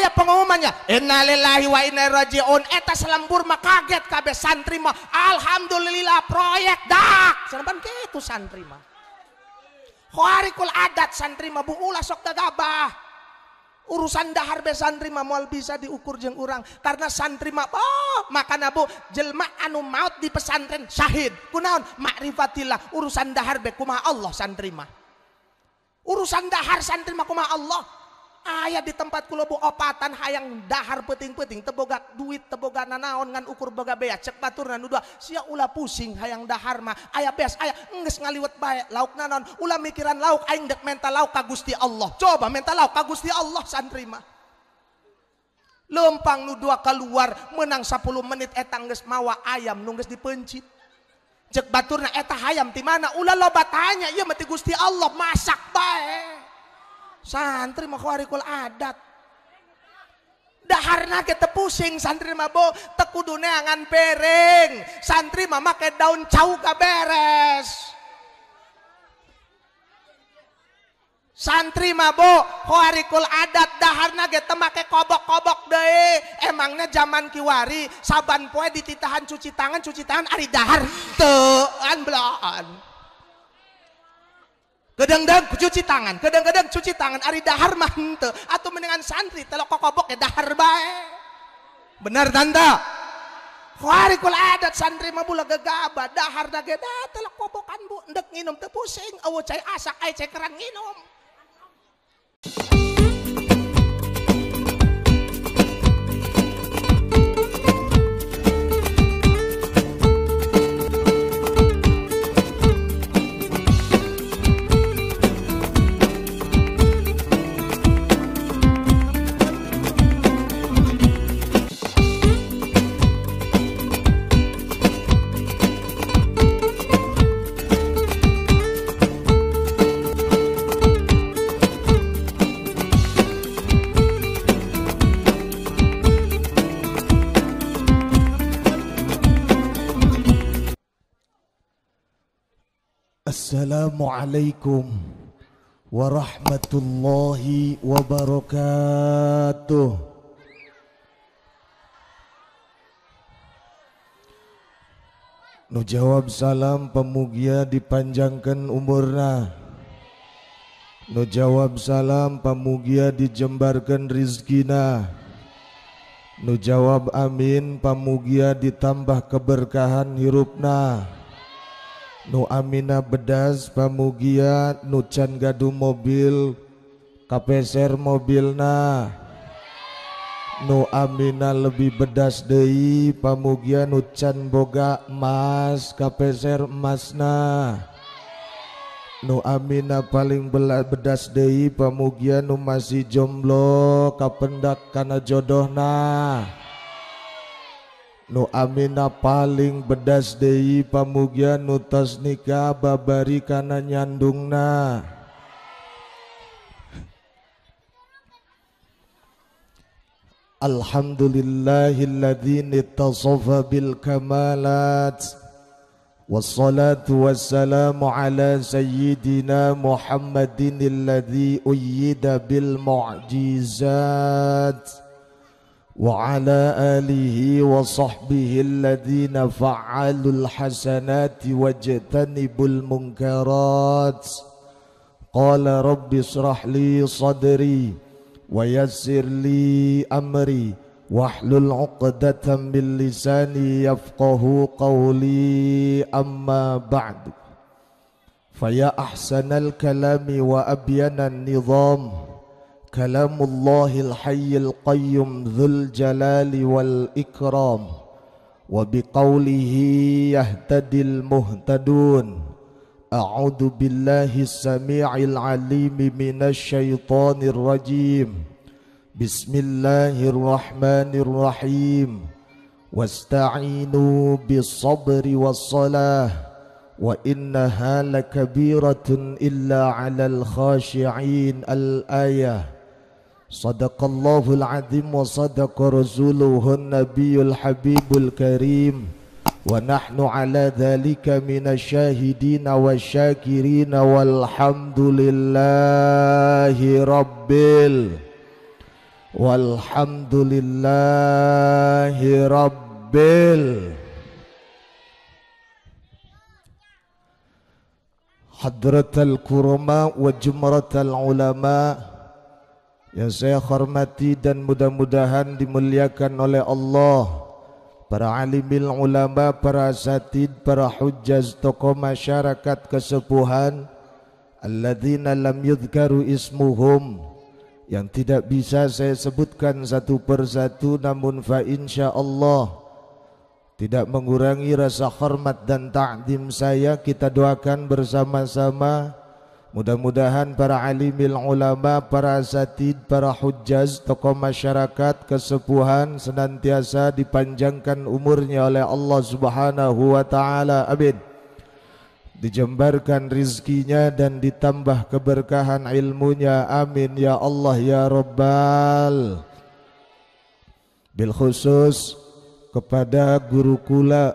aya pengumumannya innalillahi wa inna rajiun eta selembur mah kaget kabeh santri mah alhamdulillah proyek dak saneban kitu santri mah kharikul adat santri mah buulah sok gagabah urusan dahar be santri mah moal bisa diukur jeung urang karena santri mah oh makana bu jelma anu maut di pesantren syahid kunaon makrifatillah urusan dahar be kumaha Allah santri mah urusan dahar santri mah kumaha Allah ayah di tempat kulo bu opatan hayang dahar peting-peting teboga duit teboga nanaon ngan ukur boga bea cek batur nan dua sia ulah pusing hayang dahar ma ayah bes ayah nges ngaliwet bae lauk nanon ulah mikiran lauk aing dek mental lauk kagusti Allah coba mental lauk kagusti Allah santri ma lempang nu dua keluar menang 10 menit etang nges mawa ayam nungges dipencit cek baturna eta hayam mana ulah loba tanya iya mati Gusti Allah masak baik santri mah warikul adat daharna kita pusing santri mah bo tekudune angan piring santri mah make daun cau beres santri mah bo warikul adat daharna kita make kobok-kobok deh emangnya zaman kiwari saban poe dititahan cuci tangan cuci tangan ari dahar an, belaan Kadang-kadang cuci tangan, kadang-kadang cuci tangan, ari dahar mah atau mendingan santri telok kokobok ya dahar bae. Benar tanda. kul adat santri mah bula gegaba, dahar dageda, ge telok kobokan bu, ndek nginum teu pusing, eueuh cai asak ai cai kerang nginum. Assalamualaikum warahmatullahi wabarakatuh. Nu jawab salam pemugia dipanjangkan umurna. Nu jawab salam pemugia dijembarkan rizkina. Nu jawab amin pemugia ditambah keberkahan hirupna nu Amina bedas pamugia nucan gadu mobil KPSR mobilna nu Amina lebih bedas Dei pamugia nucan boga emas KPSR emasna nu Amina paling bela bedas Dei pamugia nu masih jomblo kapendak karena jodohna nu amina paling bedas dei pamugia nu tas nikah babari kana nyandungna Alhamdulillahilladzi tasofa bil kamalat Wassalatu wassalamu ala sayyidina Muhammadin alladzi uyyida bil mu'jizat وعلى آله وصحبه الذين فعلوا الحسنات واجتنبوا المنكرات قال رب اشرح لي صدري ويسر لي أمري واحلل عقدة من لساني يفقه قولي أما بعد فيا أحسن الكلام وأبين النظام كلام الله الحي القيوم ذو الجلال والإكرام وبقوله يهتدي المهتدون أعوذ بالله السميع العليم من الشيطان الرجيم بسم الله الرحمن الرحيم واستعينوا بالصبر والصلاة وإنها لكبيرة إلا على الخاشعين الآية صدق الله العظيم وصدق رسوله النبي الحبيب الكريم ونحن على ذلك من الشاهدين والشاكرين والحمد لله رب والحمد لله رب حضرة الكرماء وجمرة العلماء yang saya hormati dan mudah-mudahan dimuliakan oleh Allah para alimil ulama, para asatid, para hujjaz, tokoh masyarakat kesepuhan alladzina lam yudhkaru ismuhum yang tidak bisa saya sebutkan satu persatu namun fa insya Allah tidak mengurangi rasa hormat dan ta'dim saya kita doakan bersama-sama Mudah-mudahan para alimil ulama, para asatid, para hujjaz, tokoh masyarakat, kesepuhan senantiasa dipanjangkan umurnya oleh Allah Subhanahu wa taala. Amin. Dijembarkan rizkinya dan ditambah keberkahan ilmunya. Amin ya Allah ya Rabbal. Bil khusus kepada guru kula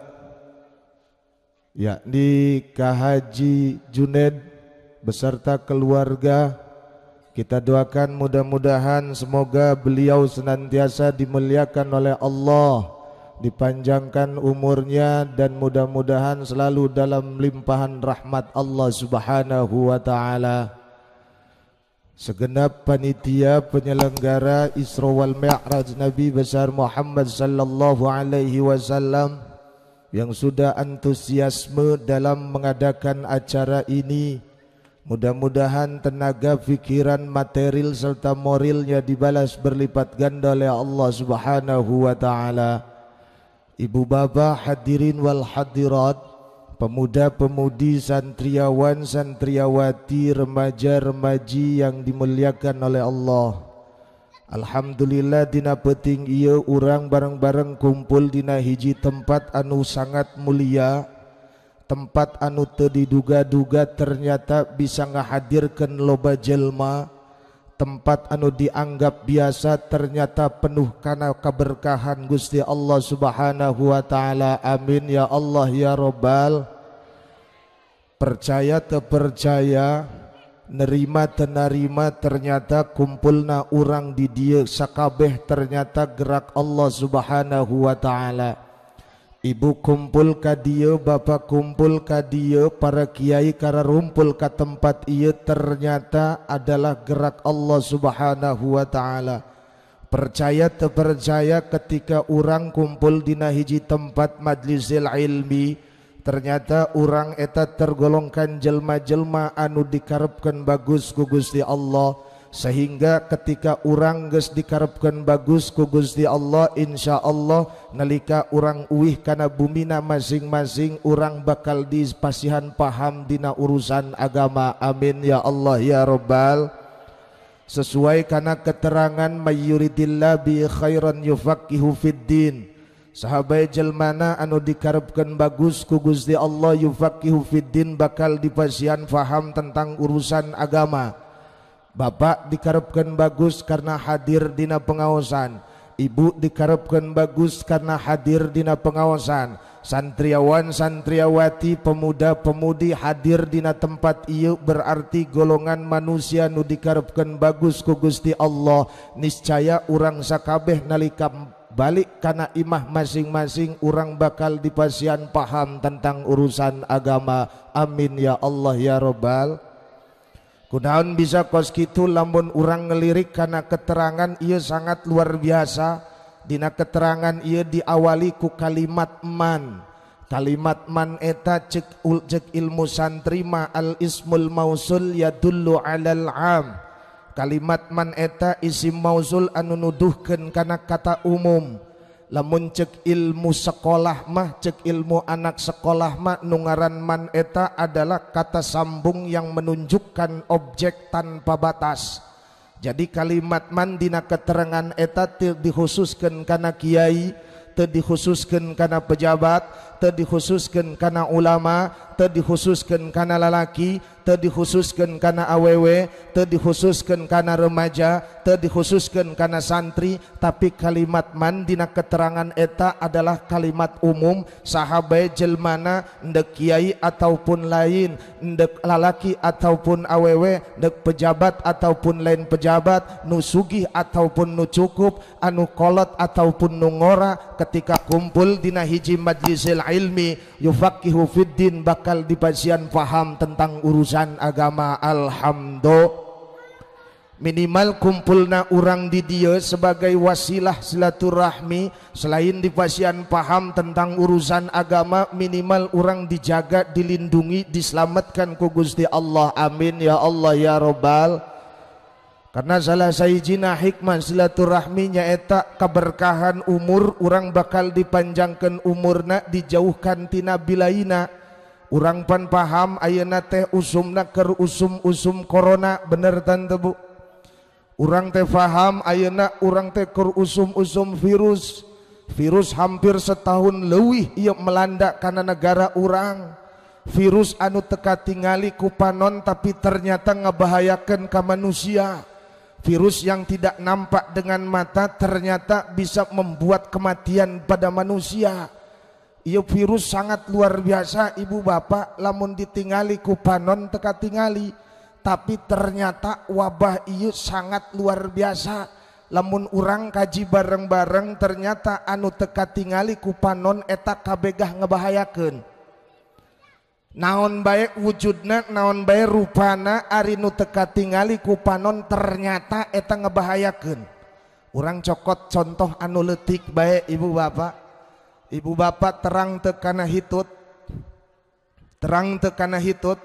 yakni kahaji Haji Junaid beserta keluarga kita doakan mudah-mudahan semoga beliau senantiasa dimuliakan oleh Allah Dipanjangkan umurnya dan mudah-mudahan selalu dalam limpahan rahmat Allah subhanahu wa ta'ala Segenap panitia penyelenggara Isra wal Mi'raj Nabi besar Muhammad sallallahu alaihi wasallam yang sudah antusiasme dalam mengadakan acara ini Mudah-mudahan tenaga, pikiran, material serta moralnya dibalas berlipat ganda oleh Allah Subhanahu wa taala. Ibu bapak hadirin wal hadirat, pemuda-pemudi, santriawan, santriawati, remaja-remaji yang dimuliakan oleh Allah. Alhamdulillah dina peting iya urang bareng-bareng kumpul dina hiji tempat anu sangat mulia tempat anu te diduga-duga ternyata bisa ngahadirkan loba jelma tempat anu dianggap biasa ternyata penuh karena keberkahan Gusti Allah subhanahu wa ta'ala amin ya Allah ya robbal percaya tepercaya nerima tenarima ternyata kumpulna orang di dia sakabeh ternyata gerak Allah subhanahu wa ta'ala Ibu kumpul ka dia, bapak kumpul ka dia, para kiai kara rumpul ka tempat ia ternyata adalah gerak Allah subhanahu wa ta'ala. Percaya terpercaya ketika orang kumpul di nahiji tempat majlisil ilmi, ternyata orang eta tergolongkan jelma-jelma anu dikarepkan bagus gugus di Allah sehingga ketika orang gus dikarepkan bagus ku Gusti Allah insya Allah nalika orang uih kana bumina masing-masing orang bakal dipasihan paham dina urusan agama amin ya Allah ya Rabbal sesuai karena keterangan mayyuridillah bi khairan yufaqihu hufidin sahabat jelmana anu dikarepkan bagus ku Gusti Allah yufaqihu hufidin bakal dipasihan faham tentang urusan agama Bapak dikarepkan bagus karena hadir dina pengawasan Ibu dikarepkan bagus karena hadir dina pengawasan santriawan santriawati pemuda-pemudi hadir dina tempat iu berarti golongan manusia nu dikarepkan bagus kugusti Allah niscaya orang sakabeh nalika balik karena imah masing-masing orang bakal dipasian paham tentang urusan agama amin ya Allah ya robbal Kunaun bisa kos kitu lambun urang ngelirik karena keterangan ia sangat luar biasa Dina keterangan ia diawali ku kalimat man Kalimat man eta cek, ul, cek ilmu santri ma al ismul mausul ya dulu alal am Kalimat man eta isim mausul anu nuduhkeun karena kata umum lamun cek ilmu sekolah mah cek ilmu anak sekolah mah nungaran man eta adalah kata sambung yang menunjukkan objek tanpa batas jadi kalimat man dina keterangan eta dikhususkan karena kiai teu dikhususkan karena pejabat teu dikhususkan karena ulama teu dikhususkan karena lalaki teu dikhususkan karena awewe teu dikhususkan karena remaja teu dikhususkan karena santri tapi kalimat mandina keterangan eta adalah kalimat umum sahabat jelmana ndek kiai ataupun lain ndek lalaki ataupun awewe ndek pejabat ataupun lain pejabat nu sugih ataupun nu cukup anu kolot ataupun nungora ketika kumpul dina hiji majlisil ilmi yufakihu fiddin bakal dipasian paham tentang urusan agama alhamdulillah minimal kumpulna orang di dia sebagai wasilah silaturahmi selain dipasian paham tentang urusan agama minimal orang dijaga dilindungi diselamatkan ku Gusti Allah amin ya Allah ya Robbal karena salah sayjina hikmah silaturahminya eta keberkahan umur orang bakal dipanjangkan umurna dijauhkan tina bilaina orang pan paham ayana teh usumna ker usum usum corona benar tante tebu orang teh faham ayeuna orang teh keur usum-usum virus virus hampir setahun leuwih ieu melanda karena negara orang virus anu teka tingali kupanon tapi ternyata ngebahayakan ke manusia virus yang tidak nampak dengan mata ternyata bisa membuat kematian pada manusia Iya virus sangat luar biasa ibu bapak lamun ditingali kupanon panon teka tingali ternyata wabah iu sangat luar biasa lemun urang kaji bareng-bareng ternyata anu teka tinggali kupanon etakabbegah ngebahayaken naon baik wujudnak naon baik ruana Arinu teka tinggali kupanon ternyata etang ngebahayaken orang cokot contoh anuletik baik Ibu bapak Ibu bapak terang tekan hitut terang tekan hitut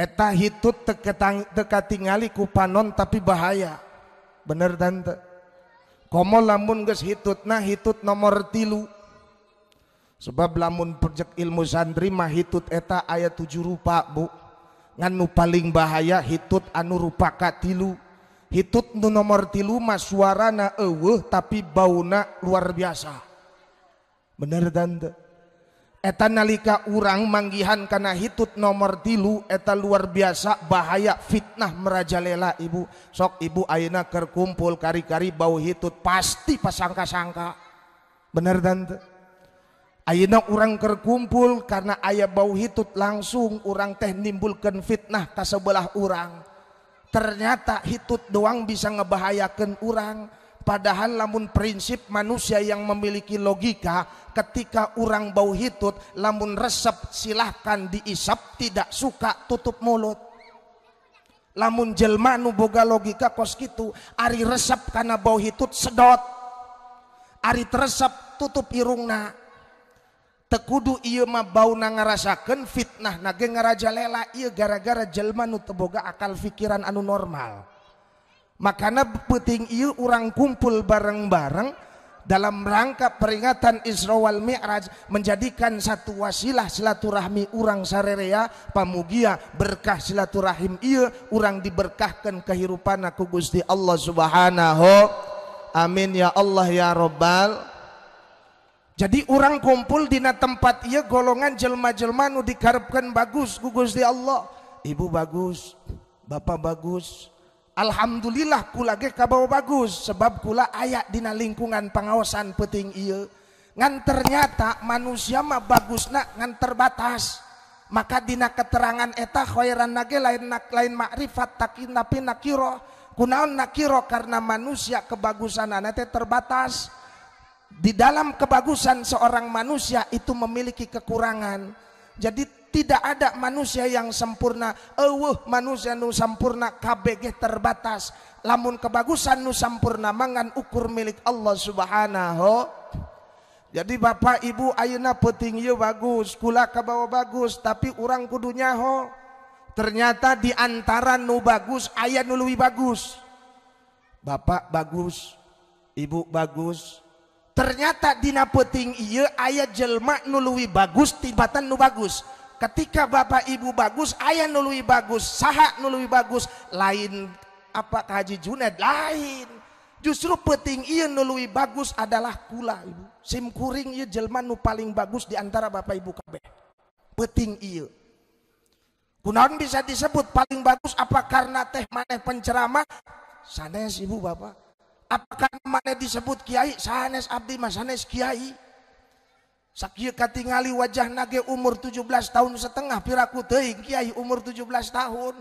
eta hitut teka tingali ku panon tapi bahaya bener tante komo lamun ges hitut nah hitut nomor tilu sebab lamun projek ilmu santri mah hitut eta ayat tujuh rupa bu nganu paling bahaya hitut anu rupa katilu hitut nu nomor tilu mah suarana eweh tapi bauna luar biasa bener tante Eta nalika urang manggihan karena hitut nomor tilu eta luar biasa bahaya fitnah merajalela ibu sok ibu Ayana kerkumpul kari-kari bau hitut pasti pasangka-sangka bener dan Ayana urang kerkumpul karena ayah bau hitut langsung urang teh nimbulkan fitnah ke sebelah urang ternyata hitut doang bisa ngebahayakan urang Padahal lamun prinsip manusia yang memiliki logika ketika orang bau hitut lamun resep silahkan diisap tidak suka tutup mulut. Lamun jelmanu boga logika kos gitu Ari resep karena bau hitut sedot. Ari teresep tutup irungna. Tekudu iya ma bau na ngerasakan fitnah nage lela iya gara-gara jelmanu teboga akal pikiran anu normal makanya penting iu orang kumpul bareng-bareng dalam rangka peringatan Isra wal Mi'raj menjadikan satu wasilah silaturahmi orang sarerea pamugia berkah silaturahim iya orang diberkahkan kehirupan aku Gusti Allah Subhanahu amin ya Allah ya Rabbal jadi orang kumpul di tempat iya golongan jelma-jelma nu dikarepkan bagus gugus di Allah ibu bagus bapak bagus Alhamdulillah kula ge kabawa bagus sebab kula ayak dina lingkungan pengawasan penting iya ngan ternyata manusia mah bagus nak ngan terbatas maka dina keterangan eta khairan nage lain nak lain makrifat takin tapi nakiro kunaon nakiro karena manusia kebagusan anate terbatas di dalam kebagusan seorang manusia itu memiliki kekurangan jadi tidak ada manusia yang sempurna eueuh manusia nu sempurna kabeh terbatas lamun kebagusan nu sempurna mangan ukur milik Allah subhanahu jadi bapak ibu ayeuna peuting ieu bagus kula kabawa bagus tapi orang kudunya nyaho ternyata di antara nu bagus aya nu leuwih bagus bapak bagus ibu bagus ternyata di peuting ieu aya jelma nu bagus tibatan nu bagus ketika bapak ibu bagus ayah nului bagus sahak nului bagus lain apa haji Junaid lain justru penting iya nului bagus adalah kula ibu sim kuring iya jelman nu paling bagus di antara bapak ibu kabeh penting iya kunaon bisa disebut paling bagus apa karena teh maneh penceramah sanes ibu bapak apakah mana disebut kiai sanes abdi mas sanes kiai tinggalali wajah naga umur 17 tahun setengah piraku Kyai umur 17 tahun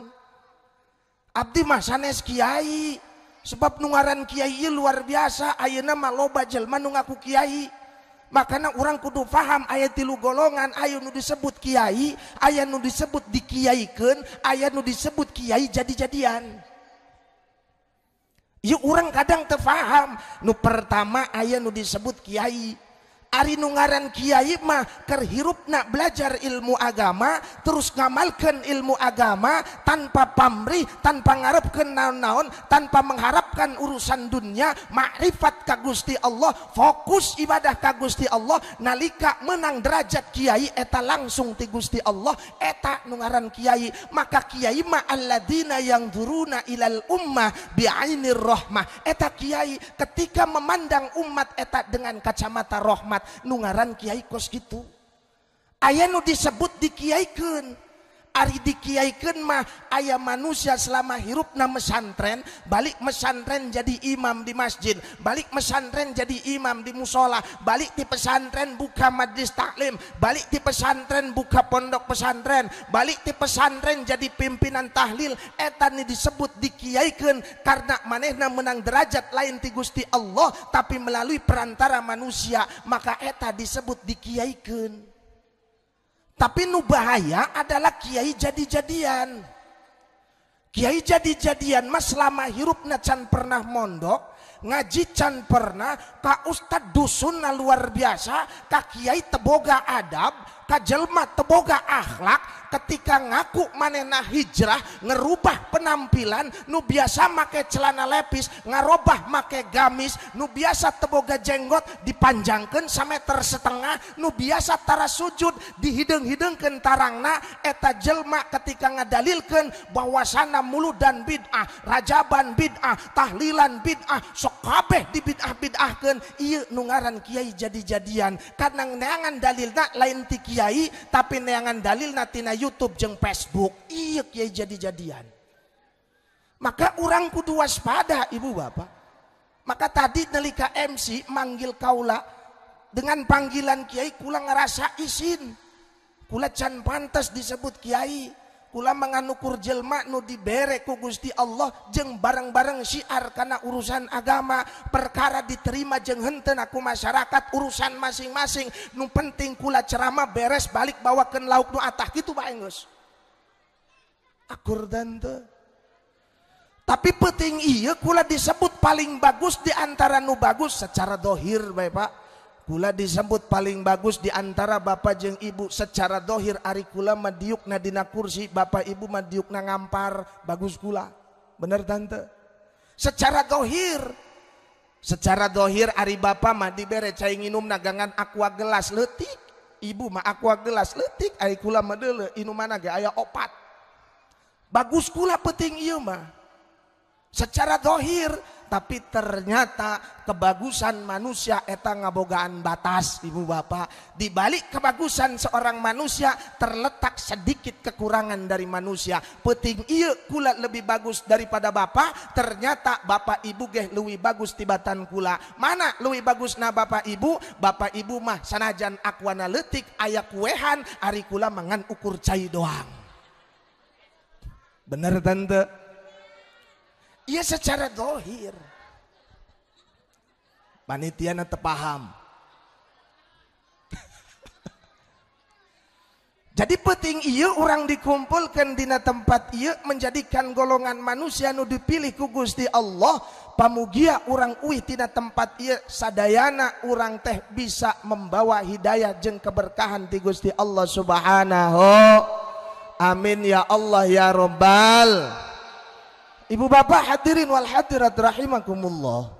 Abdi Mas Sanes Kiai sebab nuaran Kiai luar biasa Ayo nama loba Jeman ngaku Kyai makanan orang kudu paham ayat tilu golongan Ayo nu disebut Kyai ayaah nu disebut diaiikan ayaah nu disebut Kyai jadi-jadian y orang kadang tefaham Nu pertama ayaah nu disebut Kyai Ari nungaran Kiai mah nak belajar ilmu agama terus ngamalkan ilmu agama tanpa pamrih tanpa ngarap kenal naon-naon tanpa mengharapkan urusan dunia makrifat ka Gusti Allah fokus ibadah ka Gusti Allah nalika menang derajat Kiai eta langsung ti Gusti Allah eta nungaran Kiai maka Kiai mah alladzina yang duruna ilal ummah bi'ainir rahmah eta Kiai ketika memandang umat eta dengan kacamata rahmat nungaran Kiai kos gitu aya nu disebut dikiaikan Aridikaiken mah ayam manusia selama hirupna mesntren balik pesasntren jadi imam di masjid balik pesantren jadi Imam di musholah balik di pesantren buka maislis taklim balik tip pesantren buka pondok pesantren balik tip pesantren jadi pimpinan tahlil eta nih disebut diaiken karena manehna menang derajat lain di Gusti Allah tapi melalui perantara manusia maka eta disebut dikiaiken mah Tapi nubahaya adalah kiai jadi-jadian. Kiai jadi-jadian mas selama hirup can pernah mondok, ngaji can pernah, kak ustad dusun luar biasa, kak kiai teboga adab, kajelma teboga akhlak ketika ngaku manena hijrah ngerubah penampilan nu biasa make celana lepis ngarobah make gamis nu biasa teboga jenggot dipanjangkan sampai setengah nu biasa tara sujud dihideng-hideng kentarangna eta jelma ketika ngadalilkan sana mulu dan bid'ah rajaban bid'ah tahlilan bid'ah sok di bid'ah bid'ahkan iya nungaran kiai jadi jadian karena neangan dalilna lain tiki kiai tapi neangan dalil na YouTube jeng Facebook. Iya kiai jadi-jadian. Maka orang kudu waspada ibu bapak. Maka tadi nelika MC manggil kaula dengan panggilan kiai kula ngerasa isin, Kula can pantas disebut kiai. menganuuku jelma nu diberreku Gusti Allah je bareng-bareng siar karena urusan agama perkara diterima jeng henten aku masyarakat urusan masing-masing Nu penting kula ceramah beres balik bawa ke la nu atas itu tapi peting kula disebut paling bagus diantara nubagus secara dhohir Bapak Pak kula disebut paling bagus di antara bapak jeng ibu secara dohir ari kula madiuk dina kursi bapak ibu madiuk na ngampar bagus kula bener tante secara dohir secara dohir ari bapak mah dibere cai nginum nagangan aqua gelas letik ibu ma aqua gelas letik ari kula mah deule inuman ge aya opat bagus kula penting ieu mah secara dohir tapi ternyata kebagusan manusia eta ngabogaan batas ibu bapak di balik kebagusan seorang manusia terletak sedikit kekurangan dari manusia peting iya kula lebih bagus daripada bapak ternyata bapak ibu geh lebih bagus tibatan kula mana lebih bagus na bapak ibu bapak ibu mah sanajan aku letik ayak kuehan hari kula mangan ukur cai doang bener tante Iya secara dohir. Panitia nanti paham. Jadi peting iya orang dikumpulkan dina tempat iya menjadikan golongan manusia nu dipilih ku Gusti Allah pamugia orang uih tina tempat iya sadayana orang teh bisa membawa hidayah jeng keberkahan ti Gusti Allah Subhanahu amin ya Allah ya robbal Ibu bapak hadirin wal hadirat rahimakumullah.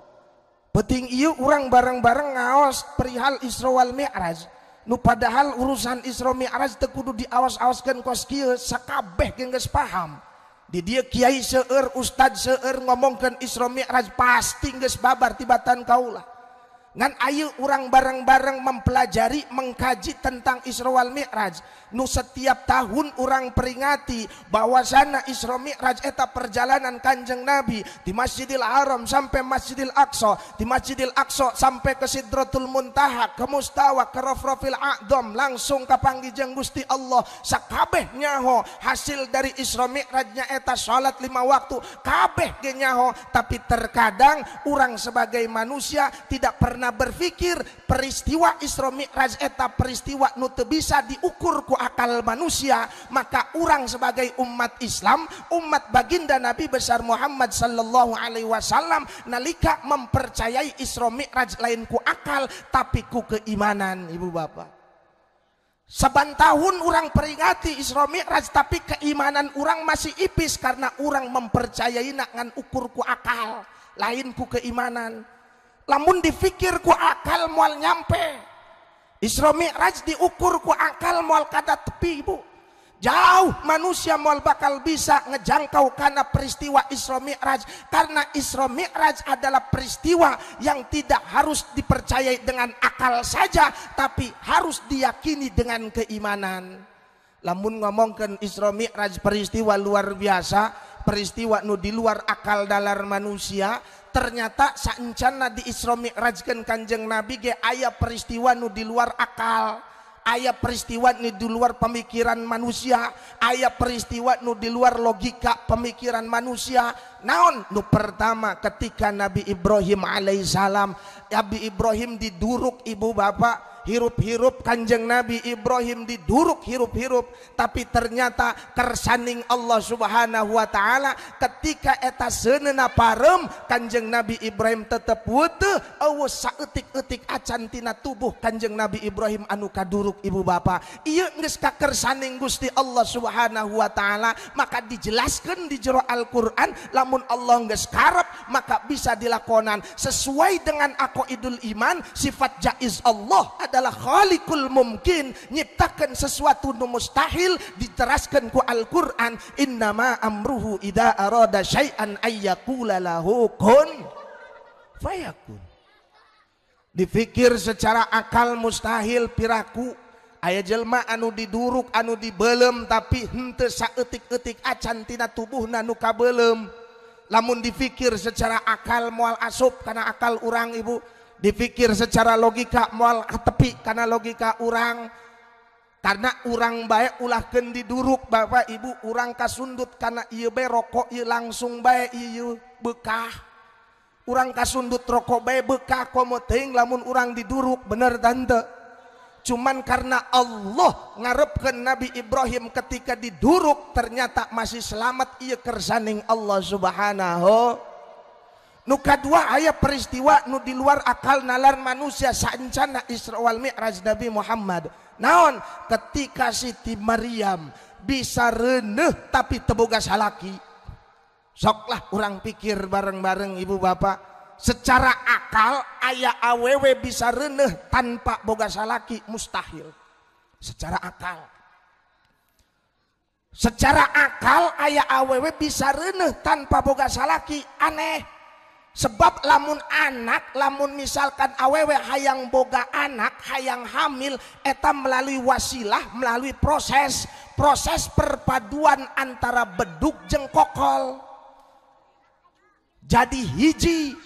Peting iu orang bareng-bareng ngawas perihal Isra wal Mi'raj. Nu padahal urusan Isra Mi'raj tekudu diawas-awaskan kos kieu sakabeh geus paham. Di dia kiai seer ustad seer ngomongkan Isra Mi'raj pasti geus babar tibatan kaulah ngan ayu orang bareng-bareng mempelajari mengkaji tentang Isra wal Mi'raj nu setiap tahun orang peringati bahwa sana Isra Mi'raj eta perjalanan kanjeng Nabi di Masjidil Haram sampai Masjidil Aqsa di Masjidil Aqsa sampai ke Sidratul Muntaha ke Mustawa ke Rofrofil A'dom langsung ke panggijeng Gusti Allah Sekabeh nyaho hasil dari Isra Mi'rajnya eta sholat lima waktu kabeh genyaho tapi terkadang orang sebagai manusia tidak pernah karena berpikir peristiwa Isra Mi'raj eta peristiwa nu bisa diukur ku akal manusia maka orang sebagai umat Islam umat baginda Nabi besar Muhammad sallallahu alaihi wasallam nalika mempercayai Isra Mi'raj lain ku akal tapi ku keimanan ibu bapak Saban tahun orang peringati Isra Mi'raj tapi keimanan orang masih ipis karena orang mempercayai ngan ukur ku akal lain ku keimanan lamun difikirku ku akal mual nyampe Isra Mi'raj diukur ku akal mual kada tepi ibu jauh manusia mual bakal bisa ngejangkau karena peristiwa Isra Mi'raj karena Isra Mi'raj adalah peristiwa yang tidak harus dipercayai dengan akal saja tapi harus diyakini dengan keimanan lamun ngomongkan Isra Mi'raj peristiwa luar biasa peristiwa nu di luar akal dalar manusia ternyata saencana di Isra Mi'rajkeun Kanjeng Nabi ge aya peristiwa nu di luar akal aya peristiwa nu di luar pemikiran manusia aya peristiwa nu di luar logika pemikiran manusia naon nu pertama ketika Nabi Ibrahim alaihissalam Nabi Ibrahim diduruk ibu bapak hirup-hirup kanjeng Nabi Ibrahim diduruk hirup-hirup tapi ternyata kersaning Allah subhanahu wa ta'ala ketika eta senena parem kanjeng Nabi Ibrahim tetep wute awas saetik-etik acantina tubuh kanjeng Nabi Ibrahim anu duruk ibu bapa iya nges kersaning gusti Allah subhanahu wa ta'ala maka dijelaskan di jero Al-Quran lamun Allah nges maka bisa dilakonan sesuai dengan aku idul iman sifat jaiz Allah adalah khalikul mungkin nyiptakan sesuatu mustahil diteraskan ku Al-Qur'an innama amruhu idza arada syai'an ayyaqula lahu kun fayakun difikir secara akal mustahil piraku ayah jelma anu diduruk anu dibelem tapi hente saetik-etik acan tina tubuh nanu kabelem lamun difikir secara akal mual asup karena akal orang ibu dipikir secara logika mual tepi karena logika orang karena orang baik ulah kendi duruk bapak ibu orang kasundut karena iya berokok rokok iya langsung baik iya bekah orang kasundut rokok baik bekah komoting lamun orang diduruk bener tante cuman karena Allah ngarepkan Nabi Ibrahim ketika diduruk ternyata masih selamat iya kersaning Allah subhanahu nuka dua ayat peristiwa nu di luar akal nalar manusia sancana Isra wal Mi'raj Nabi Muhammad naon ketika Siti Maryam bisa reneh tapi teboga salaki. soklah kurang pikir bareng-bareng ibu bapak secara akal ayah aww bisa reneh tanpa boga salaki mustahil secara akal secara akal ayah aww bisa reneh tanpa boga salaki aneh Sebab lamun anak, lamun misalkan awewe hayang boga anak, hayang hamil, eta melalui wasilah, melalui proses, proses perpaduan antara beduk jengkokol Jadi hiji,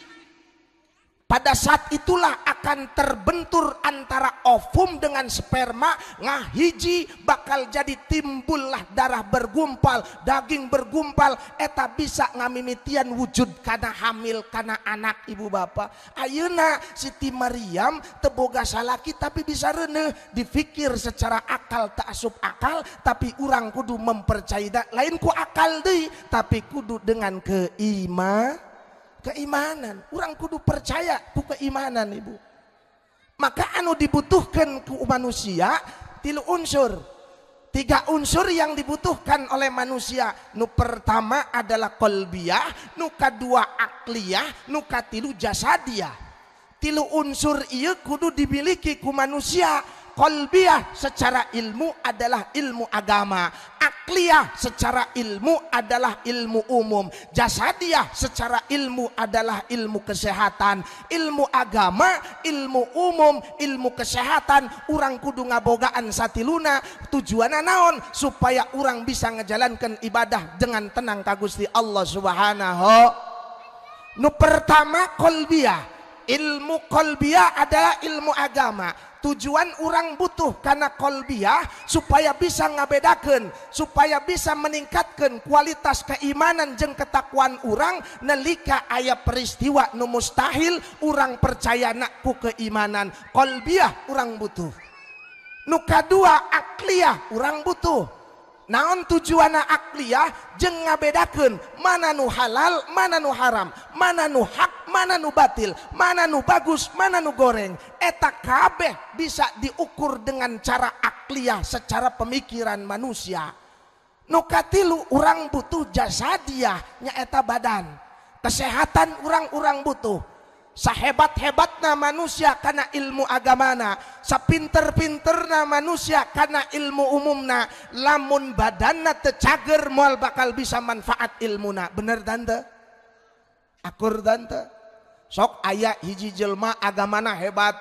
pada saat itulah akan terbentur antara ovum dengan sperma, ngahiji bakal jadi timbullah darah bergumpal, daging bergumpal, eta bisa ngamimitian wujud karena hamil karena anak ibu bapak. ayuna Siti Maryam teboga salaki tapi bisa reneh difikir secara akal tak asup akal tapi orang kudu mempercayai lain ku akal deh tapi kudu dengan keiman keimanan. Orang kudu percaya ku keimanan ibu. Maka anu dibutuhkan ku manusia tilu unsur. Tiga unsur yang dibutuhkan oleh manusia. Nu pertama adalah kolbiah, nu kedua akliyah, nu katilu jasadiah. Tilu unsur iya kudu dimiliki ku manusia kolbiah secara ilmu adalah ilmu agama akliyah secara ilmu adalah ilmu umum jasadiah secara ilmu adalah ilmu kesehatan ilmu agama ilmu umum ilmu kesehatan orang kudu ngabogaan satiluna tujuan naon supaya orang bisa ngejalankan ibadah dengan tenang kagusti Allah subhanahu nu pertama kolbiah ilmu kolbiah adalah ilmu agama tujuan orangrang butuh karena qolbiah supaya bisa ngabedakan supaya bisa meningkatkan kualitas keimanan jeng ketakuan urang nelika ayat peristiwa Nu mustustahil orangrang percaya naku keimanan qolbiah orang butuh nuka dua aliah orang butuh naon tujuan anakliah je ngabedakan mana Nu halal mana Nu haram mana nu hakal mana nu batil mana nu bagus mana nu goreng eta kabeh bisa diukur dengan cara akliah secara pemikiran manusia nukatilu orang butuh jasa dia eta badan kesehatan orang-orang butuh sahebat-hebatna manusia karena ilmu agamana sapinter-pinterna manusia karena ilmu umumna lamun badanna tecager mual bakal bisa manfaat ilmuna bener tante akur tante ayat hiji Jelma agama hebat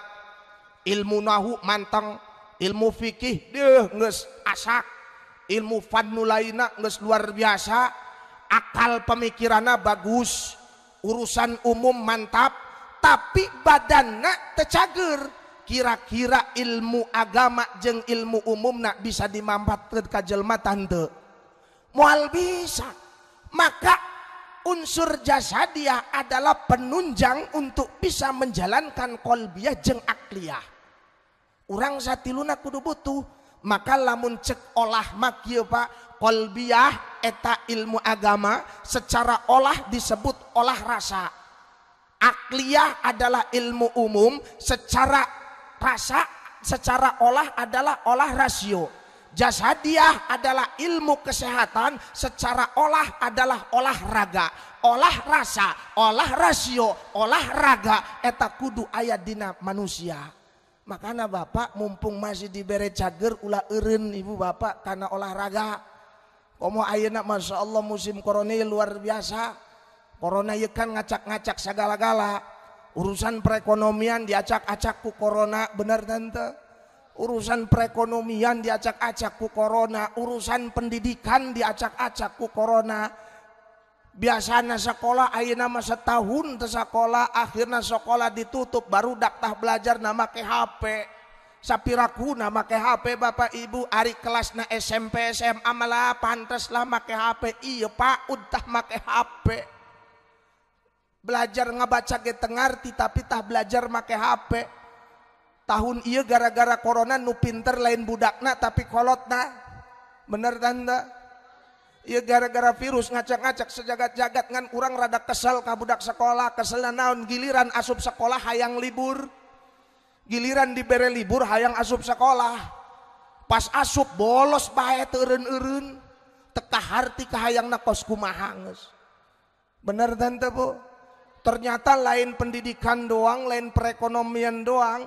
ilmu Nahu manteng ilmu fiqih de asak ilmu fadnu luar biasa akal pemikirana bagus urusan umum mantap tapi badan nggak tercager kira-kira ilmu agama je ilmu umum Na bisa dimanfareka Jelma tantete mual bisa maka unsur jasadiah adalah penunjang untuk bisa menjalankan kolbiah jeng akliyah. Orang satiluna kudu butuh, maka lamun cek olah makia pak kolbiah eta ilmu agama secara olah disebut olah rasa. Akliyah adalah ilmu umum secara rasa secara olah adalah olah rasio Jasadiah adalah ilmu kesehatan, secara olah adalah olahraga, olah rasa, olah rasio, olahraga eta kudu ayat dina manusia. Makanya Bapak mumpung masih diberi cager ulah eureun Ibu Bapak karena olahraga. Komo ayeuna Masya Allah musim yang luar biasa. Corona ikan kan ngacak-ngacak segala-gala. Urusan perekonomian diacak-acak ku corona bener tante urusan perekonomian diacak-acakku corona, urusan pendidikan diacak-acakku corona. Biasanya sekolah ayo nama setahun sekolah akhirnya sekolah ditutup baru daktah belajar nama ke HP. Sapiraku nama ke HP Bapak Ibu Ari kelas na SMP SMA malah pantas lah make HP iya Pak udah make HP belajar ngebaca ke tengar tapi tah belajar make HP tahun iya gara-gara corona nu pinter lain budakna tapi kolot nah bener tanda iya gara-gara virus ngacak-ngacak sejagat-jagat ngan kurang rada kesel ka budak sekolah kesel naon giliran asup sekolah hayang libur giliran diberi libur hayang asup sekolah pas asup bolos bae turun-urun teka harti kahayang nakos kumahanges bener tante bu ternyata lain pendidikan doang lain perekonomian doang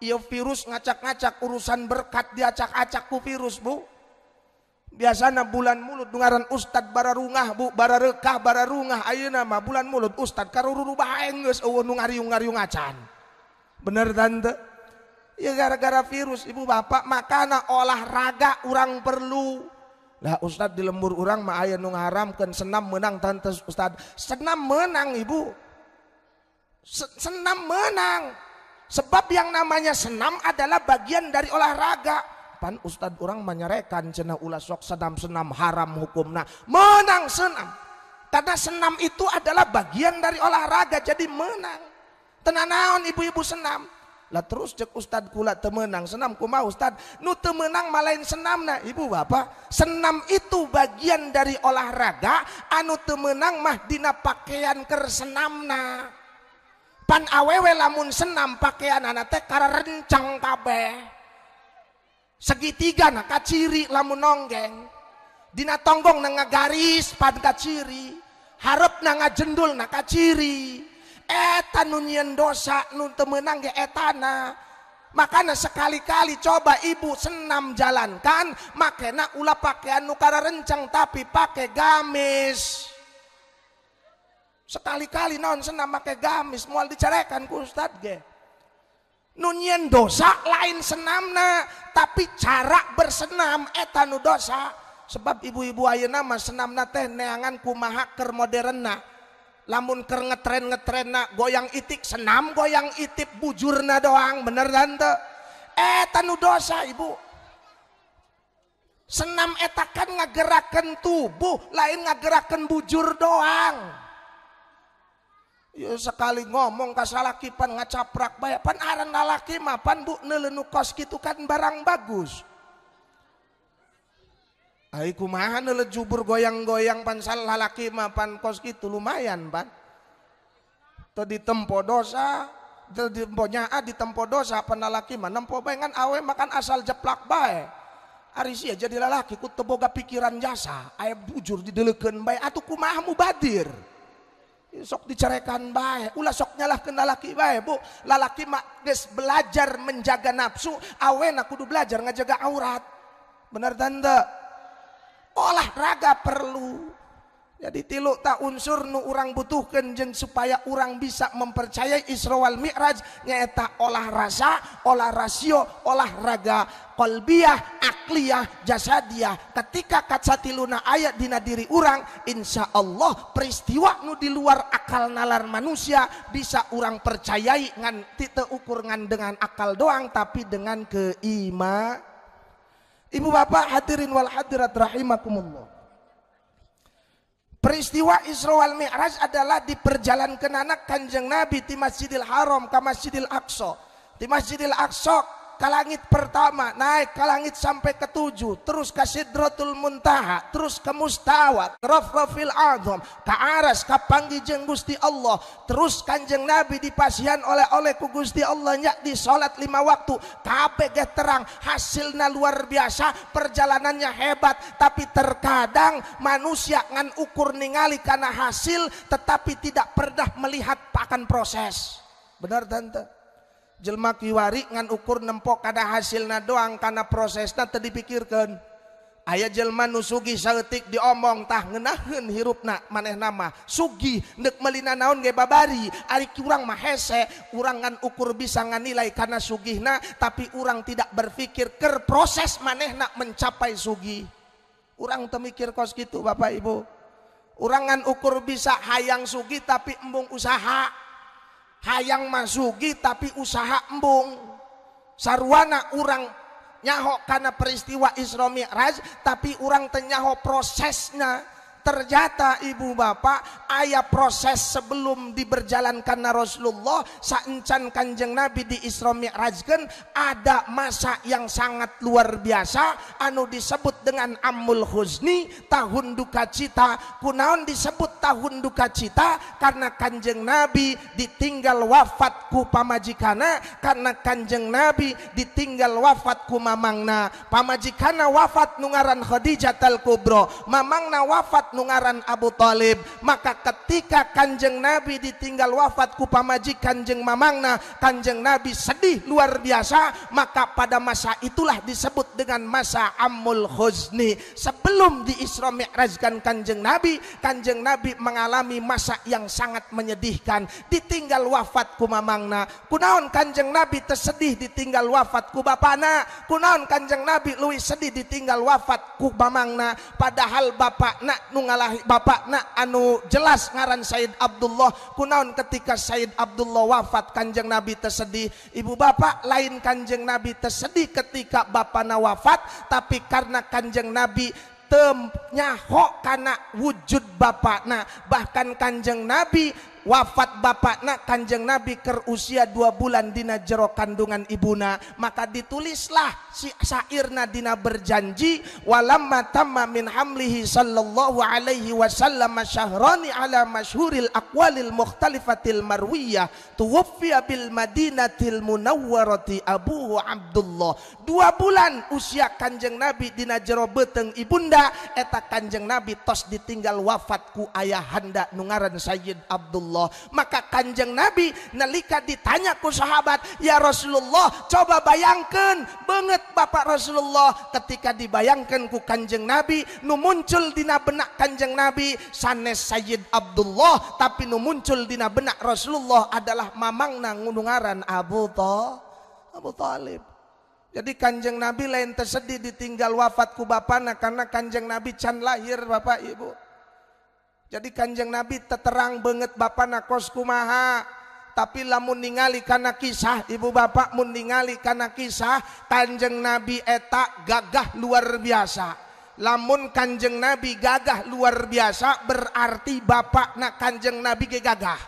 Iya virus ngacak-ngacak urusan berkat diacak-acak ku virus bu. Biasana bulan mulut dengaran Ustad bararungah bu bararekah bararungah ayo nama bulan mulut Ustad karururu ruru bahengus eueuh nu ngariung-ngariung acan. Bener tante? Ya gara-gara virus ibu bapak makana olahraga orang perlu. Lah Ustad di lembur orang ma aya nu ngaharamkeun senam menang tante Ustad. Senam menang ibu. Senam menang Sebab yang namanya senam adalah bagian dari olahraga. Pan Ustad orang menyerahkan cina ulah sok senam-senam haram hukumna. Menang senam. Karena senam itu adalah bagian dari olahraga jadi menang. Tenanaon ibu-ibu senam. Lah terus cek ustad kula temenang senam kuma Ustad nu temenang malain senam na ibu bapa senam itu bagian dari olahraga anu temenang mah dina pakaian kersenamna awewe lamun sennam pakaian anak tear rencang kabeh segitiga nakak ciri lamun nongengdina togong na nga garis pan ka ciri haep na nga jendul na ka ciri etan nunyin dosa nun temenang etana makanan sekali-kali coba ibu senam jalankan make na ula pakaian nukara renceng tapi pak gamis. Sekali-kali non senam pakai gamis mual dicerekan ku ustad ge. Nunyian dosa lain senamna, tapi cara bersenam etanu dosa. Sebab ibu-ibu ayeuna mah senamna teh neangan kumaha keur modernna. Lamun keur ngetren ngetrenna goyang itik senam goyang itip bujurna doang bener tante. Etanu dosa ibu. Senam etakan ngegerakan tubuh, lain ngegerakan bujur doang. Ya sekali ngomong kasalah kipan ngacaprak bayak pan aran lalaki mah pan bu nelenu kos gitu kan barang bagus. Aiku mah jubur goyang-goyang pan lalaki mah pan kos gitu lumayan pan. Tuh ditempo dosa, teu ditempo nyaa ditempo dosa pan lalaki mah nempo bae awe makan asal jeplak bae. Arisia jadi lalaki ku teboga pikiran jasa, ayah bujur di bae atuh kumaha mubadir. badir sok dicerekan baik ulah sok nyalah kena baik bu lalaki mak belajar menjaga nafsu awen aku udah belajar ngajaga aurat benar tanda olahraga perlu jadi ya tiluk tak unsur nu orang butuhkan jeng supaya orang bisa mempercayai Isra wal Mi'raj nyata olah rasa, olah rasio, olah raga, kolbiah, akliyah, jasadiah. Ketika kacatiluna ayat dina diri orang, insya Allah peristiwa nu di luar akal nalar manusia bisa orang percayai ngan tite ukur ngan dengan akal doang tapi dengan keima. Ibu bapak hadirin wal hadirat rahimakumullah. Peristiwa Isra wal Mi'raj adalah di perjalanan kenanak kanjeng Nabi di Masjidil Haram ke Masjidil Aqsa. Di Masjidil Aqsa ke langit pertama, naik ke langit sampai ke tujuh, terus ke Sidratul Muntaha, terus ke Mustawa, Rafrafil adham, ke Aras, ke Panggijeng Gusti Allah, terus kanjeng Nabi dipasihan oleh-oleh ku Gusti Allah nyak di sholat lima waktu, capek ge terang, hasilnya luar biasa, perjalanannya hebat, tapi terkadang manusia ngan ukur ningali karena hasil, tetapi tidak pernah melihat akan proses. Benar tante? jelma kiwari ngan ukur nempok kada hasilna doang karena prosesnya terdipikirkan. ayah jelma nusugi saeutik diomong tah ngenaheun hirupna maneh nama sugi nek melina naon ge babari ari kurang mah urang ngan ukur bisa nganilai karena sugihna tapi urang tidak berpikir ker proses nak mencapai sugi urang temikir kos gitu bapak ibu urangan ukur bisa hayang sugi tapi embung usaha Ayang mazugi tapi usaha embung, sarwana urang nyahok kana peristiwa Islamic Raj, tapi urang tennyaho proses na. Ternyata ibu bapak ayah proses sebelum diberjalankan Rasulullah saencan kanjeng Nabi di Isra Mi'rajkan ada masa yang sangat luar biasa anu disebut dengan Amul Husni tahun duka cita kunaon disebut tahun duka cita karena kanjeng Nabi ditinggal wafatku pamajikana karena kanjeng Nabi ditinggal wafatku mamangna pamajikana wafat nungaran Khadijah al Kubro mamangna wafat nungaran Abu Talib maka ketika kanjeng Nabi ditinggal wafat kupamaji kanjeng mamangna kanjeng Nabi sedih luar biasa maka pada masa itulah disebut dengan masa Amul Khuzni sebelum Isra mi'rajkan kanjeng Nabi kanjeng Nabi mengalami masa yang sangat menyedihkan ditinggal wafat ku mamangna kunaon kanjeng Nabi tersedih ditinggal wafat ku Bapakna kunaon kanjeng Nabi Luis sedih ditinggal wafat ku mamangna padahal bapak nak nung ngalahi bapak nak anu jelas ngaran Said Abdullah kunaon ketika Said Abdullah wafat kanjeng Nabi tersedih ibu bapak lain kanjeng Nabi tersedih ketika bapak na wafat tapi karena kanjeng Nabi temnyaho karena wujud bapak nah bahkan kanjeng Nabi wafat bapak nak kanjeng nabi ker usia dua bulan dina jero kandungan ibuna maka ditulislah si syairna dina berjanji walamma tamma min hamlihi sallallahu alaihi wasallam syahrani ala masyhuril aqwalil mukhtalifatil marwiyah tuwaffiya bil madinatil munawwarati abuhu abdullah dua bulan usia kanjeng nabi dina jero beteng ibunda eta kanjeng nabi tos ditinggal wafatku ayahanda nungaran sayyid abdullah Rasulullah maka kanjeng Nabi nalika ditanya ku sahabat ya Rasulullah coba bayangkan banget Bapak Rasulullah ketika dibayangkan ku kanjeng Nabi nu muncul dina benak kanjeng Nabi sanes Sayyid Abdullah tapi nu muncul dina benak Rasulullah adalah mamang mamangna ngunungaran Abu Thalib jadi kanjeng Nabi lain tersedih ditinggal wafatku bapana karena kanjeng Nabi can lahir bapak ibu jadi kanjeng nabi terang banget bapak nakos kumaha tapi lamun ningali karena kisah ibu bapak mun ningali karena kisah kanjeng nabi etak gagah luar biasa lamun kanjeng nabi gagah luar biasa berarti bapak nak kanjeng nabi ge gagah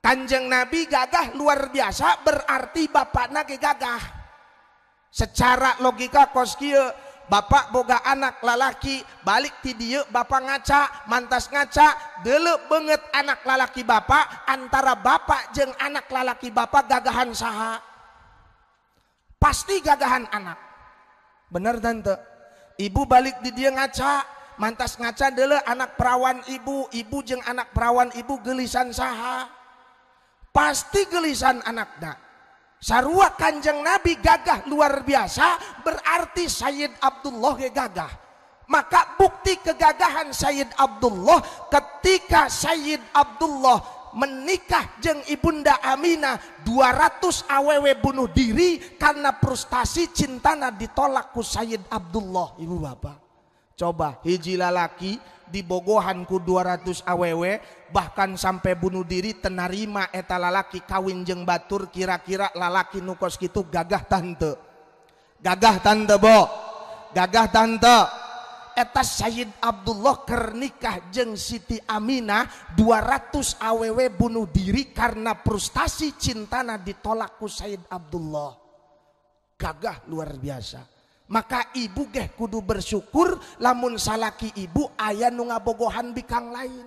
kanjeng nabi gagah luar biasa berarti bapak nak ge gagah secara logika kos Bapak boga anak lalaki balik ti dia bapak ngaca mantas ngaca dele banget anak lalaki bapak antara bapak jeng anak lalaki bapak gagahan saha pasti gagahan anak bener tante ibu balik di dia ngaca mantas ngaca dele anak perawan ibu ibu jeng anak perawan ibu gelisan saha pasti gelisan anak dak Sarua kanjeng Nabi gagah luar biasa berarti Sayyid Abdullah ya gagah. Maka bukti kegagahan Sayyid Abdullah ketika Sayyid Abdullah menikah jeng ibunda Aminah 200 aww bunuh diri karena frustasi cintana ditolak ku Sayyid Abdullah ibu bapak. Coba hiji lalaki ku 200 aww bahkan sampai bunuh diri tenarima eta lalaki kawin jeng batur kira-kira lalaki nukos gitu gagah tante gagah tante bo gagah tante eta Sayyid Abdullah kernikah jeng Siti Aminah 200 aww bunuh diri karena frustasi cintana ditolakku Sayyid Abdullah gagah luar biasa maka ibu geh kudu bersyukur lamun salaki ibu ayah nu ngabogohan bikang lain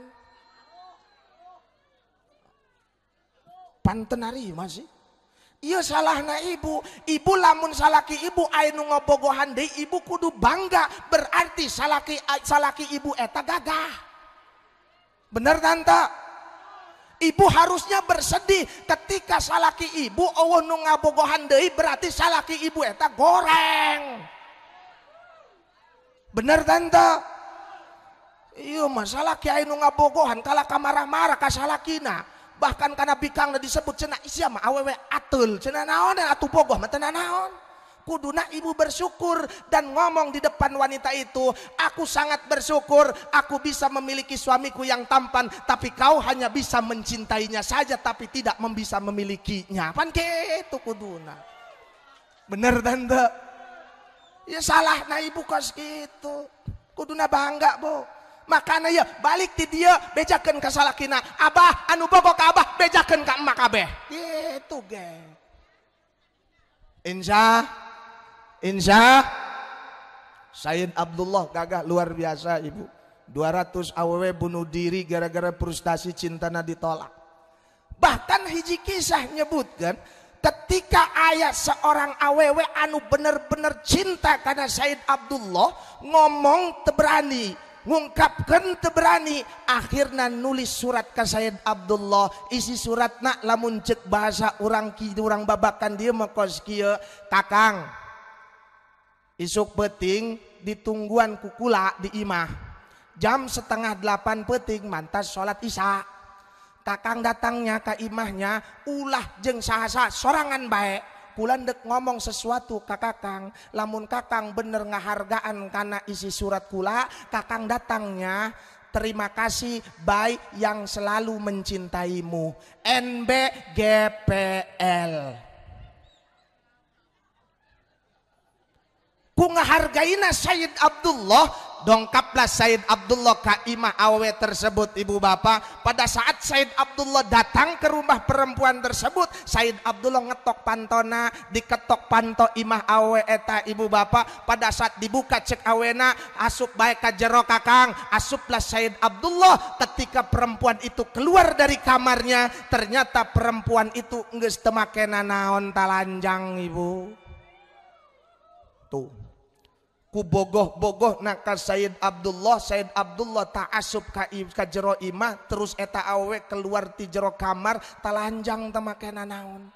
pantenari masih iya salah na ibu ibu lamun salaki ibu ayah nu ngabogohan deh ibu kudu bangga berarti salaki salaki ibu eta gagah bener kan, tante Ibu harusnya bersedih ketika salaki ibu owo oh, nu ngabogohan deui berarti salaki ibu eta goreng. Bener tante? Iya masalah kiai nu ngabogohan kala kamarah-marah ka salakina. Bahkan karena bikang disebut cina isya mah awewe atul cina naon ya, atuh bogoh mah naon kuduna ibu bersyukur dan ngomong di depan wanita itu aku sangat bersyukur aku bisa memiliki suamiku yang tampan tapi kau hanya bisa mencintainya saja tapi tidak bisa memilikinya pan itu kuduna bener tante ya salah nah ibu kos gitu kuduna bangga bu makanya ya balik di dia bejakan ke salakina abah anu bobo ke abah bejakan ke emak abeh Itu geng insya Insya Sayyid Abdullah gagah luar biasa ibu 200 aww bunuh diri gara-gara frustasi cintana ditolak bahkan hiji kisah nyebutkan ketika ayah seorang aww anu bener-bener cinta karena Said Abdullah ngomong teberani ngungkapkan teberani akhirnya nulis surat ke Said Abdullah isi surat nak lamun cek bahasa orang kiri orang babakan dia mau kia kakang isuk peting ditungguan kukula di imah jam setengah delapan peting mantas sholat isya kakang datangnya ke imahnya ulah jeng sahasa sorangan baik pulan dek ngomong sesuatu ke kakang lamun kakang bener ngahargaan karena isi surat kula kakang datangnya terima kasih baik yang selalu mencintaimu NBGPL ku ngehargaina Syed Abdullah dongkaplah Said Abdullah ke imah awe tersebut ibu bapak pada saat Said Abdullah datang ke rumah perempuan tersebut Said Abdullah ngetok pantona diketok panto imah awe eta ibu bapak pada saat dibuka cek awena asup baik ka jero kakang asuplah Said Abdullah ketika perempuan itu keluar dari kamarnya ternyata perempuan itu nggak setemakena naon talanjang ibu tuh bogoh-bogoh na Say Abdullah Say Abdullah ta asub kaib ka jero Imah terus eta awek keluar ti jero kamar talanjang temak na naun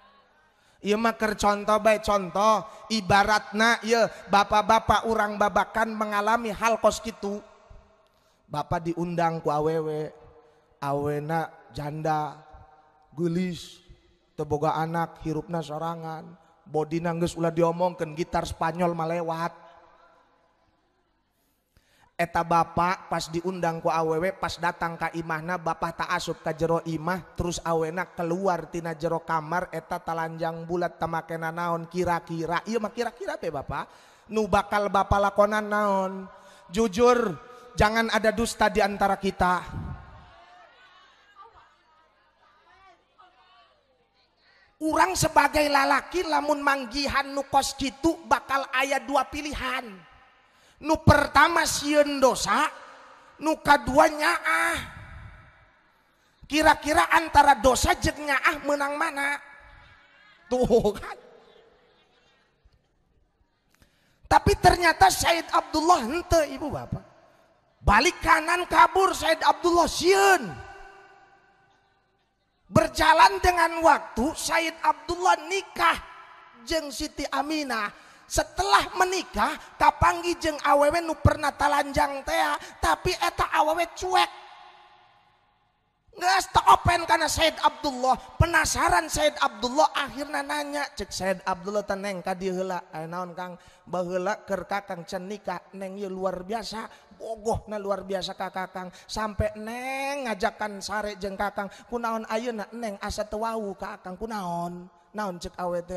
iamakr contoh baik contoh ibarat na bapak-bapak orang babakan mengalami hal kos gitu Bapak diundangku awewek awenak janda gulis teboga anak hirupna sorangan body nangus lah dioomong ke gitar Spanyol mewat eta bapak pas diundang ku awewe pas datang ke imahna bapak tak asup ke jero imah terus awena keluar tina jero kamar eta talanjang bulat temakena naon kira-kira iya mah kira-kira be bapak nu bakal bapak lakonan naon jujur jangan ada dusta di antara kita orang sebagai lalaki lamun manggihan nukos gitu bakal ayat dua pilihan nu pertama sieun dosa nuk kadua nyaah kira-kira antara dosa jengnya ah menang mana tuh kan tapi ternyata Said Abdullah hente ibu bapak balik kanan kabur Said Abdullah sieun berjalan dengan waktu Said Abdullah nikah jeng Siti Aminah setelah menikah kapanggijeng awew nu pernahnalanjang tea tapieta awet cuek Open karena Said Abdullah penasaran Said Abdullah akhirnya nanya cek Said Abdullaheng kala naon kakangcennika neng luar biasa booh na luar biasa kakakang sampai neng ngajakkan sare jeng kakang pun naon yu neng asa tuawu kakakang-ku naon naon cek awet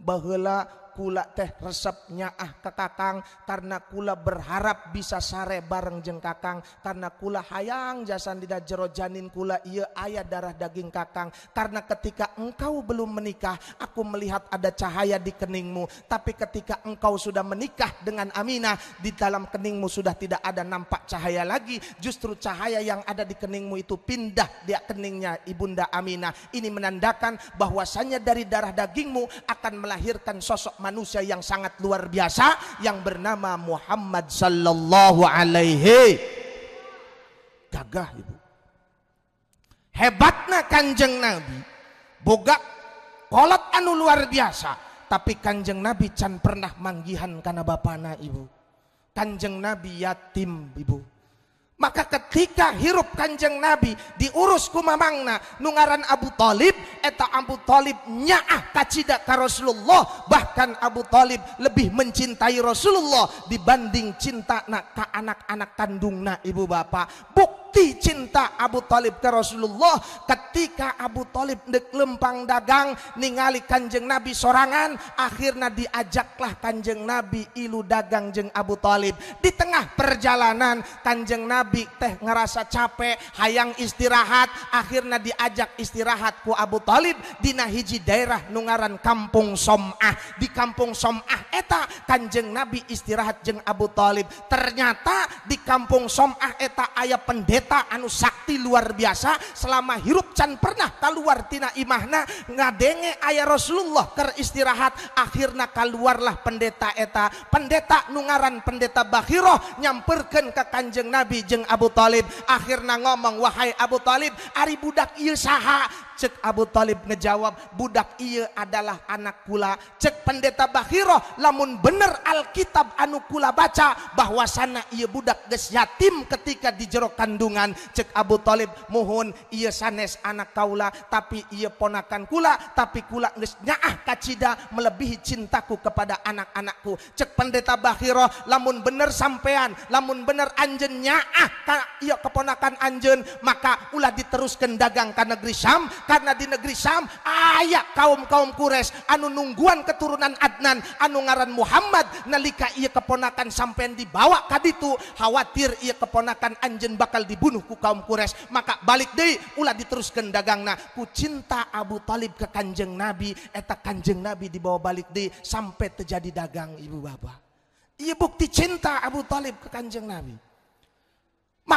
bahla kula teh resepnya ah ke kakang karena kula berharap bisa sare bareng jeng kakang karena kula hayang jasan dina jero janin kula iya ayah darah daging kakang karena ketika engkau belum menikah aku melihat ada cahaya di keningmu tapi ketika engkau sudah menikah dengan Aminah di dalam keningmu sudah tidak ada nampak cahaya lagi justru cahaya yang ada di keningmu itu pindah dia keningnya ibunda Aminah ini menandakan bahwasanya dari darah dagingmu akan melahirkan sosok manusia yang sangat luar biasa yang bernama Muhammad sallallahu alaihi gagah ibu hebatnya kanjeng nabi boga kolot anu luar biasa tapi kanjeng nabi can pernah manggihan karena bapana ibu kanjeng nabi yatim ibu maka ketika hirup kanjeng Nabi diurus kumamangna nungaran Abu Talib, eta Abu Talib nyaah kacida ka Rasulullah, bahkan Abu Talib lebih mencintai Rasulullah dibanding cinta nak ka anak-anak kandungna ibu bapak. Buk bukti cinta Abu Talib ke Rasulullah ketika Abu Talib dek lempang dagang ningali kanjeng Nabi sorangan akhirnya diajaklah kanjeng Nabi ilu dagang jeng Abu Talib di tengah perjalanan kanjeng Nabi teh ngerasa capek hayang istirahat akhirnya diajak istirahat ku Abu Talib dina hiji daerah nungaran kampung Somah di kampung Somah eta kanjeng Nabi istirahat jeng Abu Talib ternyata di kampung Somah eta ayah pendeta anu Sakti luar biasa selama hirupjan pernah kal keluar Tina Imahna ngadenge aya Rasulullah teristirahat akhirnya kal keluarlah pendeta eta pendeta nuaran pendeta Bahiroh nyamperkan ke Kanjeng nabi jeung Abu Thalib akhirnya ngomong wahai Abu Thalib Ari Budak Ilsaha dan cek Abu Talib ngejawab budak iya adalah anak kula cek pendeta Bahiroh lamun bener Alkitab anu kula baca bahwa sana iya budak ges yatim ketika di kandungan cek Abu Talib mohon iya sanes anak kaula tapi iya ponakan kula tapi kula ges nyaah kacida melebihi cintaku kepada anak-anakku cek pendeta Bahiroh lamun bener sampean lamun bener anjen nyaah iya keponakan anjen maka ulah diteruskan dagang ke negeri Syam karena di negeri Syam ayak kaum-kaum kures anu nungguan keturunan Adnan anu ngaran Muhammad nalika ia keponakan sampean dibawa kaditu khawatir ia keponakan anjen bakal dibunuh ku kaum kures maka balik deh ulah diteruskan dagangna ku cinta Abu Talib ke kanjeng Nabi eta kanjeng Nabi dibawa balik deh sampai terjadi dagang ibu bapak Ia bukti cinta Abu Talib ke kanjeng Nabi.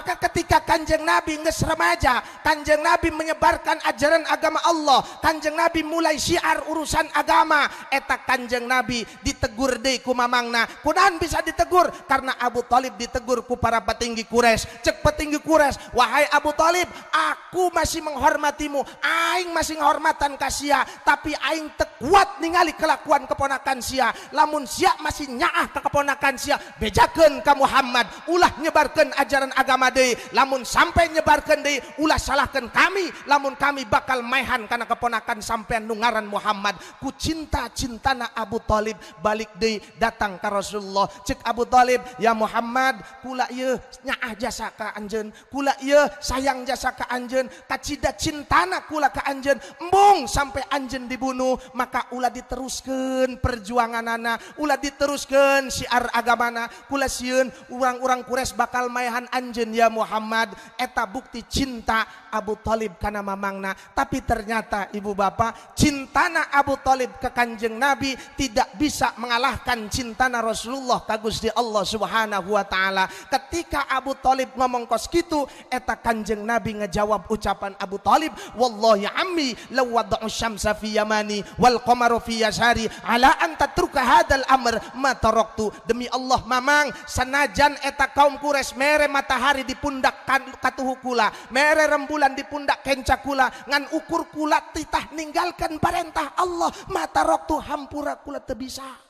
ketika Kanjeng nabi ngesremaja Kanjeng nabi menyebarkan ajaran agama Allah Kanjeng nabi mulai siar urusan agama etak Kanjeng nabi ditegur deku Maangna punhan bisa ditegur karena Abu Thalib ditegurku para petinggi Quraiss cek petinggi Qurais wahai Abu Thalib aku masih menghormatimu Aing masih hormatan kasihsia tapi aining tekuat ningali kelakuan keponakan Sy lamun siap masih nyaah keponakan Sy bejaken kamu Muhammad ulah menyebarkan ajaran agama agama lamun sampai nyebarkan deui ulah salahkan kami lamun kami bakal maehan karena keponakan sampean nungaran Muhammad ku cinta cintana Abu Talib balik deui datang ke Rasulullah cek Abu Talib ya Muhammad kula iya nyaah jasa ke Anjen kula iya sayang jasa ke anjeun kacida cintana kula ke Anjen embung sampai Anjen dibunuh maka ulah diteruskan perjuangan anak ulah diteruskan siar agamana kula siun urang-urang kures bakal maehan Anjen Muhammadin ya Muhammad eta bukti cinta Abu Talib karena mamangna tapi ternyata ibu bapak cintana Abu Talib ke Kanjeng Nabi tidak bisa mengalahkan cintana Rasulullah kagus di Allah Subhanahu wa taala ketika Abu Talib ngomong kos gitu, eta Kanjeng Nabi ngejawab ucapan Abu Talib. wallahi ammi law syamsa fi yamani wal qamaru fi yasari ala truka hadal amr ma demi Allah mamang sanajan eta kaum kures mere matahari matahari di pundak kan- katuhu kula mere rembulan di pundak kenca kula ngan ukur kula titah ninggalkan perintah Allah mata rok tuh hampura kula tebisa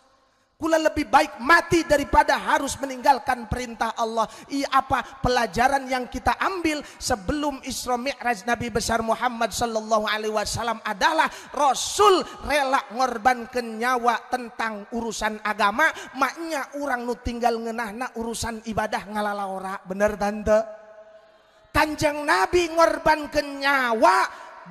Kula lebih baik mati daripada harus meninggalkan perintah Allah. I apa pelajaran yang kita ambil sebelum Isra Mi'raj Nabi besar Muhammad sallallahu alaihi wasallam adalah Rasul rela ngorban kenyawa tentang urusan agama, maknya orang nu tinggal ngenahna urusan ibadah ngalala ora. Bener tante? Kanjeng Nabi ngorban kenyawa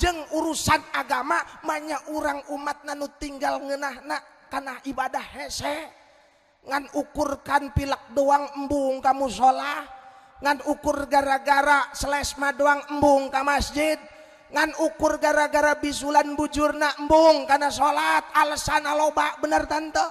jeng urusan agama maknya orang umat nanu tinggal ngenahna karena ibadah hese ngan ukurkan pilak doang embung kamu sholat ngan ukur gara-gara selesma doang embung ke masjid ngan ukur gara-gara bisulan bujurna embung karena sholat alasan aloba bener tante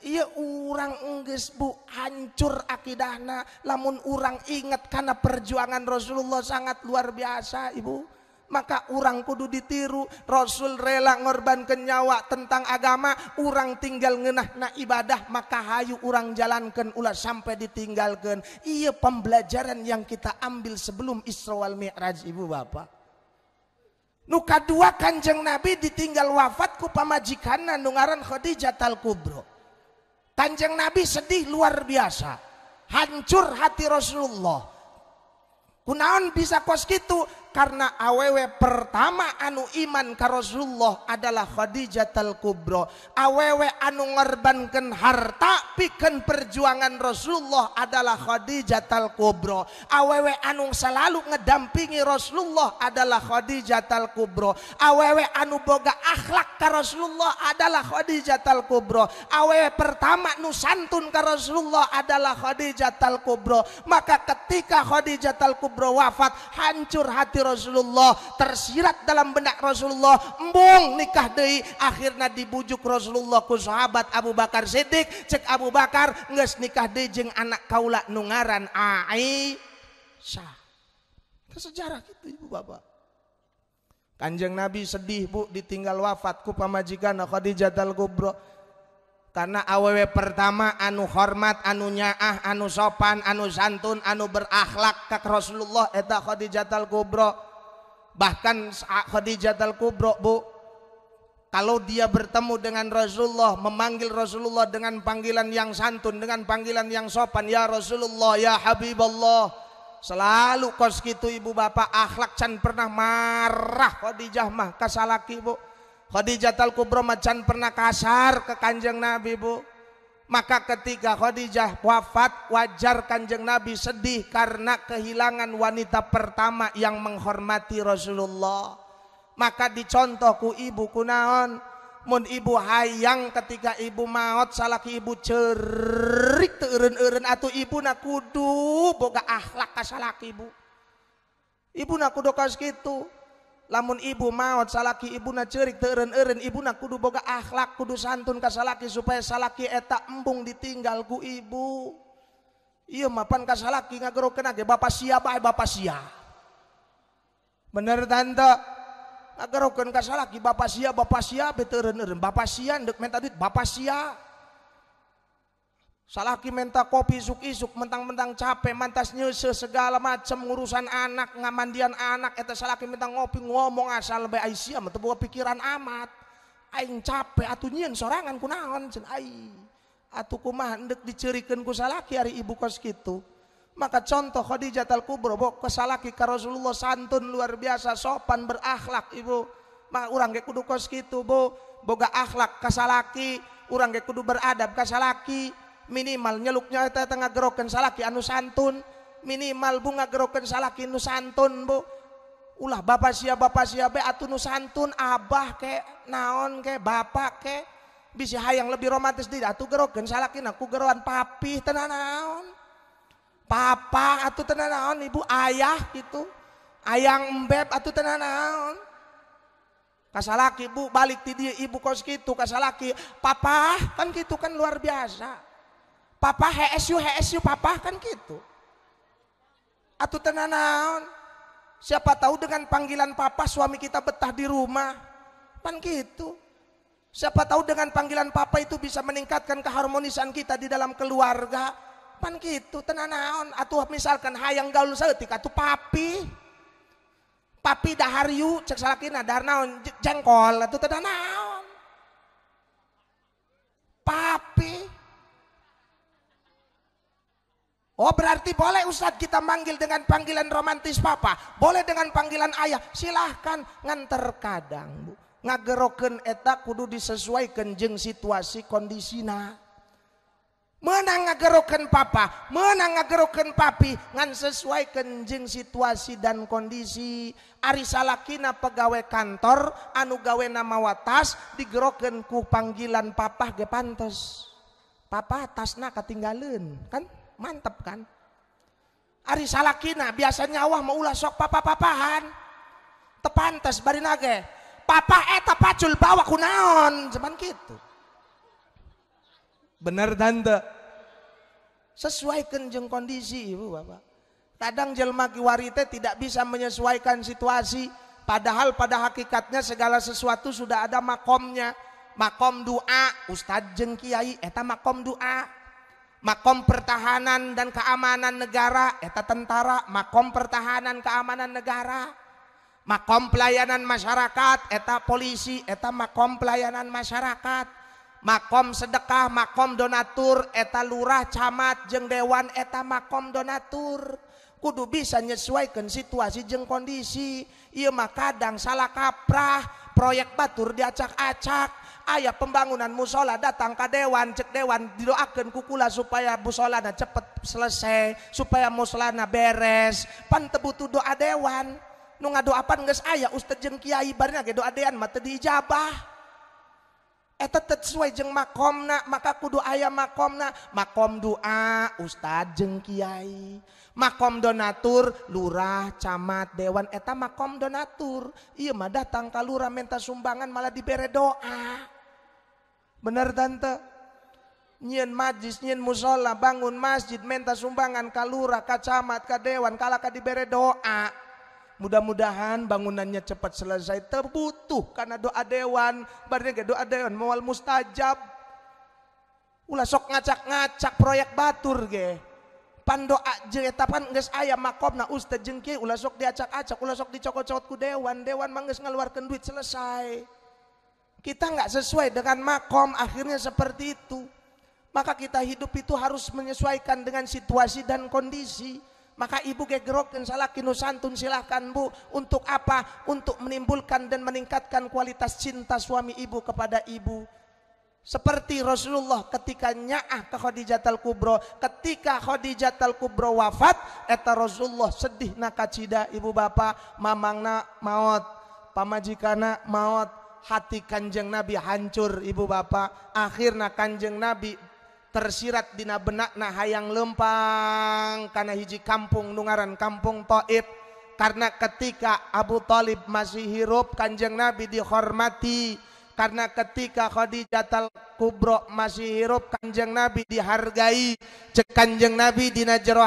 iya orang enggis bu hancur akidahna lamun orang ingat karena perjuangan Rasulullah sangat luar biasa ibu maka orang kudu ditiru. Rasul rela ngorban kenyawa tentang agama. Orang tinggal ngenah na ibadah. Maka hayu orang jalankan ulah sampai ditinggalkan. Iya pembelajaran yang kita ambil sebelum Isra wal Mi'raj ibu bapak. Nuka dua kanjeng Nabi ditinggal wafat ku pamajikanna nungaran Khadijah Tal Kubro. Kanjeng Nabi sedih luar biasa. Hancur hati Rasulullah. Kunaon bisa kos gitu karena awewe pertama anu iman ka Rasulullah adalah Khadijah al Kubro awewe anu ngorbankan harta pikan perjuangan Rasulullah adalah Khadijah al Kubro awewe anu selalu ngedampingi Rasulullah adalah Khadijah al Kubro awewe anu boga akhlak ka Rasulullah adalah Khadijah al Kubro awewe pertama nu santun ka Rasulullah adalah Khadijah al Kubro maka ketika Khadijah al Kubro wafat hancur hati Rasulullah tersirat dalam benak Rasulullah embung nikah deh akhirnya dibujuk Rasulullah ku sahabat Abu Bakar Siddiq cek Abu Bakar nges nikah deh jeng anak kaula nungaran ngaran Aisyah sejarah gitu ibu bapak Kanjeng Nabi sedih bu ditinggal wafat ku pamajikan Khadijah Dalgubro kubra karena awewe pertama anu hormat anu nyaah anu sopan anu santun anu berakhlak kak Rasulullah eta al Kubro bahkan Khadijah al Kubro bu kalau dia bertemu dengan Rasulullah memanggil Rasulullah dengan panggilan yang santun dengan panggilan yang sopan ya Rasulullah ya Habiballah selalu kos gitu ibu bapak akhlak can pernah marah Khadijah mah kasalaki bu Khadijah al Kubro macan pernah kasar ke kanjeng Nabi bu maka ketika Khadijah wafat wajar kanjeng Nabi sedih karena kehilangan wanita pertama yang menghormati Rasulullah maka dicontohku ibu kunaon mun ibu hayang ketika ibu maut salaki ibu cerik teureun eren atau ibu nak kudu boga akhlak ka ibu ibu nak kudu kas gitu. lamun ibu maut salaki ib na cerik ter- ibu na kudu boga akhlak kudusantun ka salalaki supaya salalaki etak embung ditinggalku ibu iyo mapan ka salalaki nga ba ba baer ka ba ba be- Bag ba, Salaki minta kopi isuk-isuk, mentang-mentang capek, mantas nyese segala macam urusan anak, ngamandian anak, eta salaki minta ngopi ngomong asal lebih aisyah, mentebuka pikiran amat. Aing capek, atuh sorangan kunaon, cen aing. Atuh kumah endek dicerikan ku salaki hari ibu kos gitu. Maka contoh Khadijah al Kubro, bok kesalaki ke Rasulullah santun luar biasa, sopan, berakhlak ibu. Maka orang kayak kudu kos gitu, bo, boga akhlak kasalaki, orang kayak kudu beradab kasalaki, minimal nyeluknyatengah groken salah santun minimal bunga groken salah nu santun Bu ulah ba si Bapak si nusantun Abah kayak naon kayak ba kayak bisa ayaang lebih romantis tidak salah pap naon papa atau ten naon Ibu ayaah gitu ayaang atau ten naon kas Bu balik ti ibu kos gitu kas lagi papa kan gitu kan luar biasa Papa HSU, HSU papa kan gitu. Atau tenanaon. Siapa tahu dengan panggilan papa suami kita betah di rumah. Kan gitu. Siapa tahu dengan panggilan papa itu bisa meningkatkan keharmonisan kita di dalam keluarga. Pan gitu, tenanaon. Atau misalkan hayang gaul seutik atau papi. Papi daharyu, cek salakina, dahar naon, jengkol, atau tenanaon. Papi Oh berarti boleh Ustadz kita manggil dengan panggilan romantis papa, boleh dengan panggilan ayah, silahkan nganter kadang bu. Ngageroken etak kudu disesuaikan jeng situasi kondisina. Menang ngageroken papa, menang ngageroken papi, ngan sesuaikan jeng situasi dan kondisi. Ari salakina pegawai kantor, anu gawe nama watas, digeroken ku panggilan papa ge pantes. Papa tasna ketinggalan, kan? Mantep kan? Ari salakina biasanya wah mau ulah sok papa-papahan. Tepantes bari nage. Papa eta pacul bawa kunaon. zaman gitu. Bener tante. sesuai jeng kondisi ibu bapak. Kadang jelma kiwarite tidak bisa menyesuaikan situasi. Padahal pada hakikatnya segala sesuatu sudah ada makomnya. Makom doa. Ustadz jeng kiai eta makom doa makom pertahanan dan keamanan negara eta tentara makom pertahanan keamanan negara makom pelayanan masyarakat eta polisi eta makom pelayanan masyarakat makom sedekah makom donatur eta lurah camat jeng dewan eta makom donatur kudu bisa menyesuaikan situasi jeng kondisi iya mah kadang salah kaprah proyek batur diacak-acak ayah pembangunan musola datang ke dewan cek dewan didoakan kukula supaya musolana cepat selesai supaya musola na beres pan tebutu doa dewan nu ngadoapan geus ayah ustaz jeng kiai barina ke doa dewan mata teu diijabah eta eh, sesuai jeung makomna maka kudu ayah makomna makom doa ustaz jeng kiai makom donatur lurah camat dewan eta makom donatur iya mah datang ke lurah minta sumbangan malah diberi doa Benar tante? Nyian majis, nyian musola, bangun masjid, minta sumbangan kalura, kacamat, kadewan, kala kadibere doa. Mudah-mudahan bangunannya cepat selesai. Terbutuh karena doa dewan. ke doa dewan mual mustajab. Ulah sok ngacak-ngacak proyek batur ge pando jeung eta pan geus aya makomna ustaz jeung sok diacak-acak ulah sok dicokot-cokot ku dewan dewan mangis ngeluarkan ngaluarkeun duit selesai kita nggak sesuai dengan makom, akhirnya seperti itu. Maka kita hidup itu harus menyesuaikan dengan situasi dan kondisi. Maka ibu dan salah santun silahkan bu. Untuk apa? Untuk menimbulkan dan meningkatkan kualitas cinta suami ibu kepada ibu. Seperti Rasulullah ketika nya'ah ke Khadijah Al Kubro, ketika Khadijah Al Kubro wafat, eta Rasulullah sedih nakacida ibu bapak, mamangna maut, pamajikana maut, hati kanjeng Nabi hancur ibu bapak akhirnya kanjeng Nabi tersirat dina benakna hayang lempang karena hiji kampung nungaran kampung Taib karena ketika Abu Talib masih hirup kanjeng Nabi dihormati karena ketika Khadijah Tal Kubro masih hirup kanjeng Nabi dihargai cek kanjeng Nabi dina jero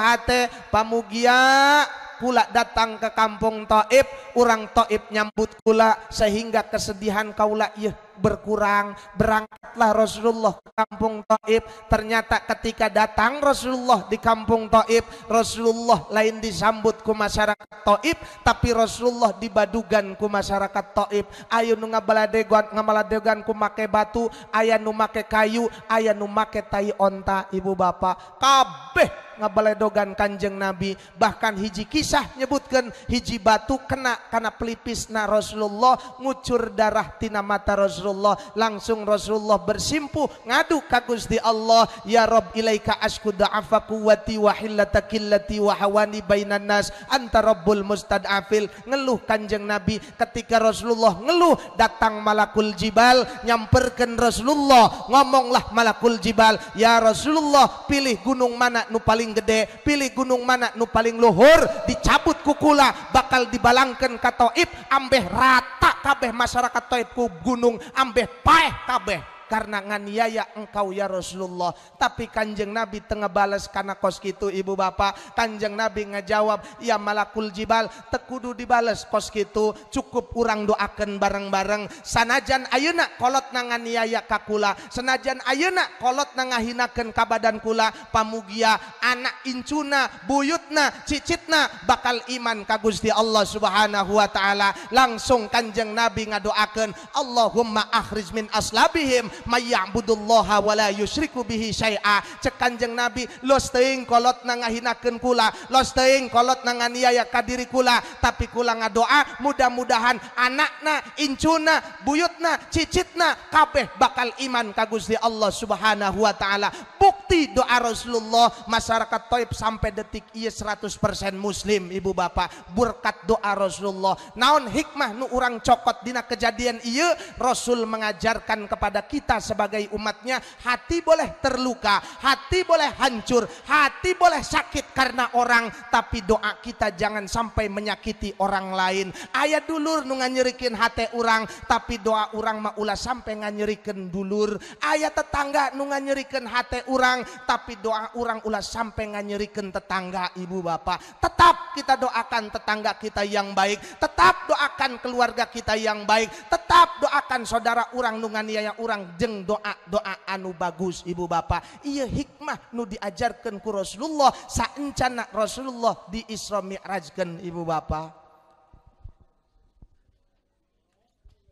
pamugia pula datang ke kampung Taib orang Taib nyambut kula sehingga kesedihan kaula iya berkurang berangkatlah Rasulullah ke kampung Taib ternyata ketika datang Rasulullah di kampung Taib Rasulullah lain disambut ku masyarakat Taib tapi Rasulullah dibadugan ku masyarakat Taib ayo nu ngabaladegan ngamaladegan ku make batu aya nu make kayu aya nu make tai onta ibu bapak kabeh ngebeledogan kanjeng nabi bahkan hiji kisah nyebutkan hiji batu kena karena pelipis na Rasulullah ngucur darah tina mata Rasulullah langsung Rasulullah bersimpu ngadu kagus di Allah ya Rob ilaika asku da'afa kuwati wa hillata killati wa hawani bainan nas anta rabbul mustad'afil ngeluh kanjeng nabi ketika Rasulullah ngeluh datang malakul jibal nyamperkan Rasulullah ngomonglah malakul jibal ya Rasulullah pilih gunung mana nu paling paling gede pilih gunung mana nu paling luhur dicabut kukula bakal dibalangkan katoib ambeh rata kabeh masyarakat toib ku gunung ambeh paeh kabeh karena nganiaya engkau ya Rasulullah tapi kanjeng Nabi tengah balas karena kos gitu ibu bapak kanjeng Nabi ngejawab ya malakul jibal tekudu dibales kos gitu cukup kurang doakan bareng-bareng sanajan ayuna kolot ya kakula senajan ayuna kolot nangahinakan kabadan kula pamugia anak incuna buyutna cicitna bakal iman kagusti Allah subhanahu wa ta'ala langsung kanjeng Nabi ngadoakan Allahumma akhriz min aslabihim mayya'budullaha wa la yusyriku bihi syai'a cek kanjeng Nabi los teuing kolot na ngahinakeun kula los teuing kolot na nganiaya ka diri kula tapi kula ngadoa mudah-mudahan anakna incuna buyutna cicitna kabeh bakal iman ka Gusti Allah Subhanahu wa taala bukti doa Rasulullah masyarakat Taib sampai detik ieu 100% muslim ibu bapak berkat doa Rasulullah naon hikmah nu urang cokot dina kejadian ieu Rasul mengajarkan kepada kita kita sebagai umatnya hati boleh terluka hati boleh hancur hati boleh sakit karena orang tapi doa kita jangan sampai menyakiti orang lain ayat dulur nu nyerikin hati orang tapi doa orang maulah sampai nganyerikin dulur ayat tetangga nu nyerikin hati orang tapi doa orang ulah sampai nganyerikin tetangga ibu bapak tetap kita doakan tetangga kita yang baik tetap doakan keluarga kita yang baik tetap doakan saudara orang yang orang jeng doa-doa anu bagus ibu bapak iya hikmah nu diajarkan ku Rasulullah saencana Rasulullah di Isra Mi'rajkan ibu bapak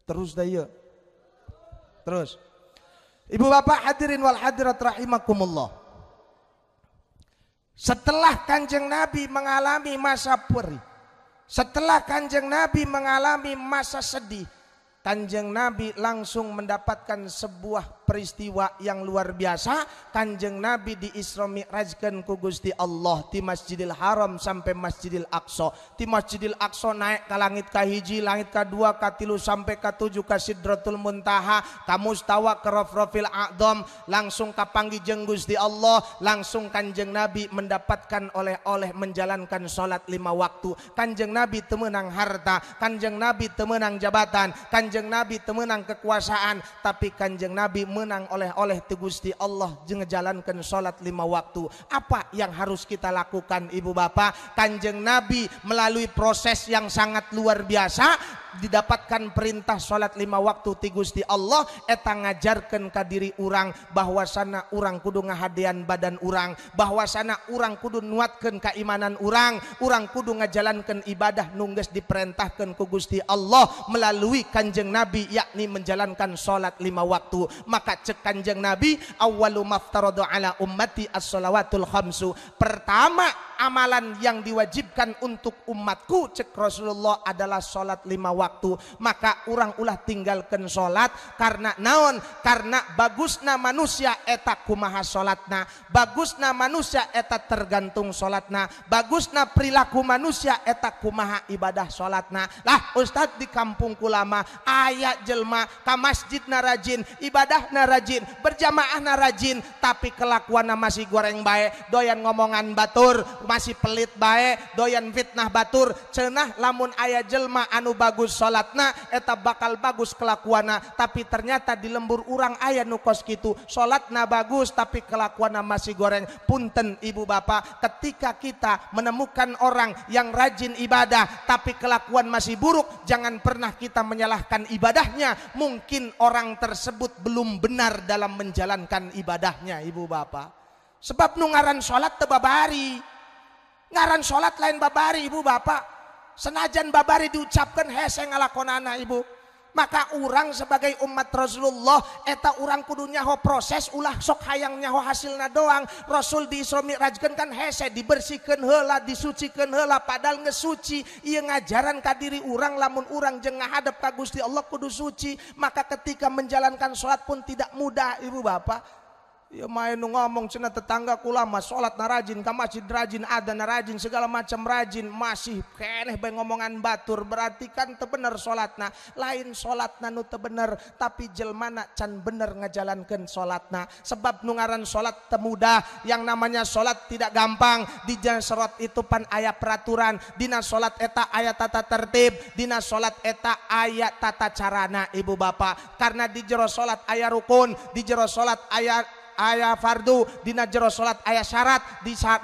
terus iya terus ibu bapak hadirin wal hadirat rahimakumullah setelah kanjeng Nabi mengalami masa perih setelah kanjeng Nabi mengalami masa sedih Kanjeng Nabi langsung mendapatkan sebuah peristiwa yang luar biasa Kanjeng Nabi di Isra Mi'rajkan ku Gusti Allah di Masjidil Haram sampai Masjidil Aqsa di Masjidil Aqsa naik ke langit ke hiji langit ke dua ke tilu sampai ke tujuh ke Sidratul Muntaha ke mustawa ke Rafrafil A'dom langsung ke panggi jeng Gusti Allah langsung Kanjeng Nabi mendapatkan oleh-oleh menjalankan sholat lima waktu Kanjeng Nabi temenang harta Kanjeng Nabi temenang jabatan Kanjeng Nabi temenang kekuasaan tapi Kanjeng Nabi menang oleh-oleh Tegusti Gusti Allah jeung sholat sholat lima waktu. Apa yang harus kita lakukan Ibu Bapak? Kanjeng Nabi melalui proses yang sangat luar biasa didapatkan perintah sholat lima waktu tigus di Allah eta ngajarkan orang bahwa bahwasana orang kudu ngahadian badan bahwa bahwasana orang kudu nuatkan keimanan orang orang kudu ngajalankan ibadah nungges diperintahkan ku Gusti Allah melalui kanjeng Nabi yakni menjalankan sholat lima waktu maka cek kanjeng Nabi awalu maftaradu ala ummati as-salawatul khamsu pertama amalan yang diwajibkan untuk umatku cek Rasulullah adalah sholat lima waktu maka orang ulah tinggalkan sholat karena naon karena bagusna manusia eta kumaha sholatna bagusna manusia eta tergantung sholatna bagusna perilaku manusia eta kumaha ibadah sholatna lah ustad di kampung kulama ayat jelma ke masjid narajin ibadah narajin berjamaah narajin tapi kelakuan masih goreng baik doyan ngomongan batur masih pelit baik doyan fitnah batur cenah lamun ayah jelma anu bagus sholatna eta bakal bagus kelakuana tapi ternyata di lembur urang ayah nukos gitu sholatna bagus tapi kelakuana masih goreng punten ibu bapak ketika kita menemukan orang yang rajin ibadah tapi kelakuan masih buruk jangan pernah kita menyalahkan ibadahnya mungkin orang tersebut belum benar dalam menjalankan ibadahnya ibu bapak sebab nungaran sholat tebabari ngaran sholat lain babari ibu bapak senajan babari diucapkan hese ngalakonana ibu maka orang sebagai umat Rasulullah eta orang kudunya ho proses ulah sok hayang nyaho hasilna doang Rasul di Isra Mi'rajkeun kan, kan hese dibersihkan hela disucikan hela padahal ngesuci ia ngajaran kadiri orang urang lamun urang jeung hadap ka Gusti Allah kudu suci maka ketika menjalankan sholat pun tidak mudah ibu bapak Ya main ngomong cina tetangga kulama sholat narajin ke masjid rajin ada narajin segala macam rajin masih keneh bay ngomongan batur berarti kan tebener sholatna lain sholatna nu tebener tapi jelmana can bener ngejalankan sholatna sebab nungaran sholat temudah yang namanya sholat tidak gampang di serot itu pan ayat peraturan dina sholat eta ayat tata tertib dina sholat eta ayat tata carana ibu bapak karena di jero sholat ayat rukun di jero sholat ayat ayah fardu dina jero salat ayah syarat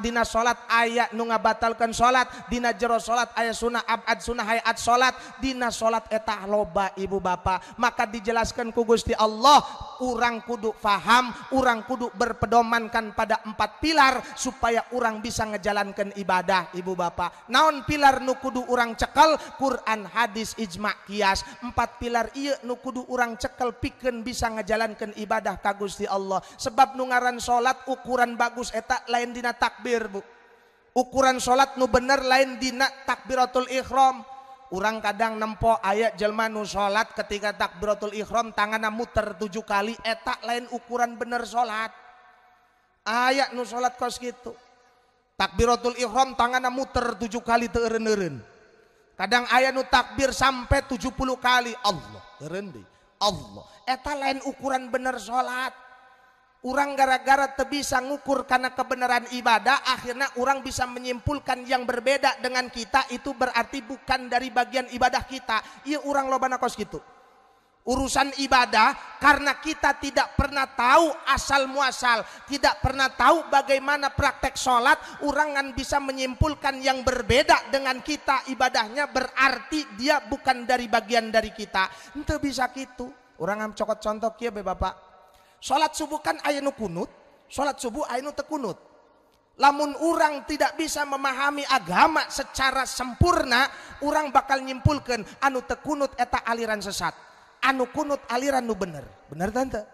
dina salat ayah nu batalkan salat dina jero salat ayah sunnah abad sunnah hayat salat dina salat eta loba ibu bapa maka dijelaskan ku Gusti Allah urang kudu faham urang kudu berpedomankan pada empat pilar supaya orang bisa ngejalankan ibadah ibu bapa naon pilar nu kudu urang cekel Quran hadis ijma kias empat pilar iya nu kudu urang cekel pikeun bisa ngejalankan ibadah ka Gusti Allah sebab sebab nungaran solat ukuran bagus etak eh, lain dina takbir Bu ukuran solat nu bener lain dina takbiratul ikhrom orang kadang nempo ayat jelma nu solat ketika takbiratul ikhrom tangan muter tujuh kali etak eh, lain ukuran bener solat ayat nu solat kos gitu takbiratul ikhrom tangan muter tujuh kali teeren-eren kadang ayat nu takbir sampai tujuh puluh kali Allah terendi Allah eta eh, lain ukuran bener solat orang gara-gara bisa ngukur karena kebenaran ibadah akhirnya orang bisa menyimpulkan yang berbeda dengan kita itu berarti bukan dari bagian ibadah kita iya orang loba nakos gitu urusan ibadah karena kita tidak pernah tahu asal muasal tidak pernah tahu bagaimana praktek sholat orang kan bisa menyimpulkan yang berbeda dengan kita ibadahnya berarti dia bukan dari bagian dari kita itu bisa gitu orang cokot contoh kia bapak Sholat subuh kan ayanu kunut, sholat subuh ayanu tekunut. Lamun orang tidak bisa memahami agama secara sempurna, orang bakal nyimpulkan anu tekunut eta aliran sesat. Anu kunut aliran nu bener. Bener tante?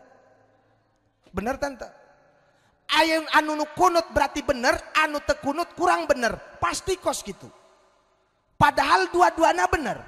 Bener tante? Ayun anu nu kunut berarti bener, anu tekunut kurang bener. Pasti kos gitu. Padahal dua-duanya bener.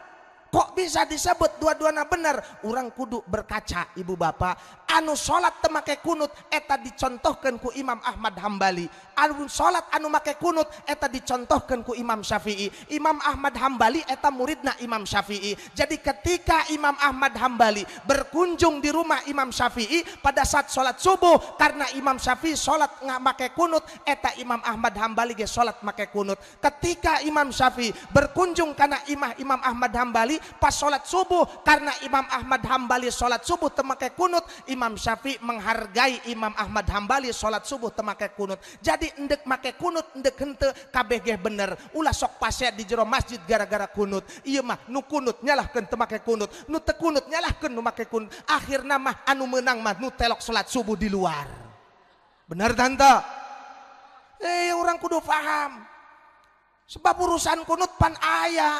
Kok bisa disebut dua-duanya benar? Orang kudu berkaca ibu bapak anu salat temake kunut eta dicontohkan ku Imam Ahmad Hambali anu salat anu make kunut eta dicontohkan ku Imam Syafi'i Imam Ahmad Hambali eta muridna Imam Syafi'i jadi ketika Imam Ahmad Hambali berkunjung di rumah Imam Syafi'i pada saat salat subuh karena Imam Syafi'i salat nggak make kunut eta Imam Ahmad Hambali ge salat make kunut ketika Imam Syafi'i berkunjung karena imah Imam Ahmad Hambali pas salat subuh karena Imam Ahmad Hambali salat subuh temake kunut Imam Imam Syafi'i menghargai Imam Ahmad Hambali salat subuh temake kunut jadi endek make kunut endek hente kabeh bener ulah sok pasien di jero masjid gara-gara kunut iya mah nu kunut nyalahkeun temake kunut nu tekunut nyalahkeun nu make kunut akhirna mah anu menang mah nu telok salat subuh di luar benar tante eh orang kudu paham sebab urusan kunut pan ayah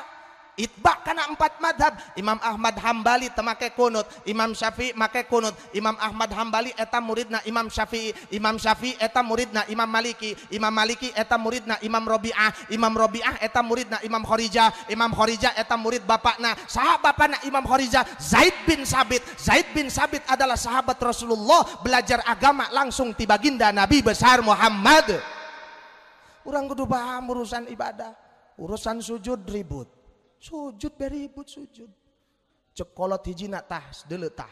Itba karena empat madhab Imam Ahmad Hambali temake kunut Imam Syafi'i make kunut Imam Ahmad Hambali eta muridna Imam Syafi'i Imam Syafi'i eta muridna Imam Maliki Imam Maliki eta muridna Imam Robi'ah Imam Robi'ah eta muridna Imam Khorijah Imam Khorijah eta murid bapakna saha bapakna Imam Khorijah Zaid bin Sabit Zaid bin Sabit adalah sahabat Rasulullah belajar agama langsung di baginda Nabi besar Muhammad orang kudu paham urusan ibadah urusan sujud ribut Sujud beribu sujud cekolot hijji natahletah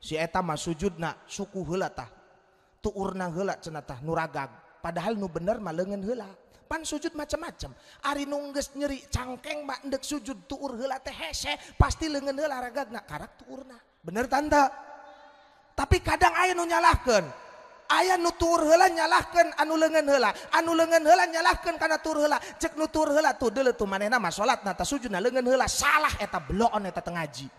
sietamah sujud na suku helatah tuh urna helak cenatah nurragag padahal nu benermah lengan hela pan sujud macam-maem ari nungges nyeri cangkeng mbak dekg sujud tuhur helate hese pasti lengan helaraga na karakter urna bener tanda tapi kadang aya nunyalahken, aya nu tur hela nyalahkan anu lengan hela anu lengan hela nyalahkankana tur hela ceknut tur hela tud nama salat na sujud na lengan hela salah eta blooneta tengahjib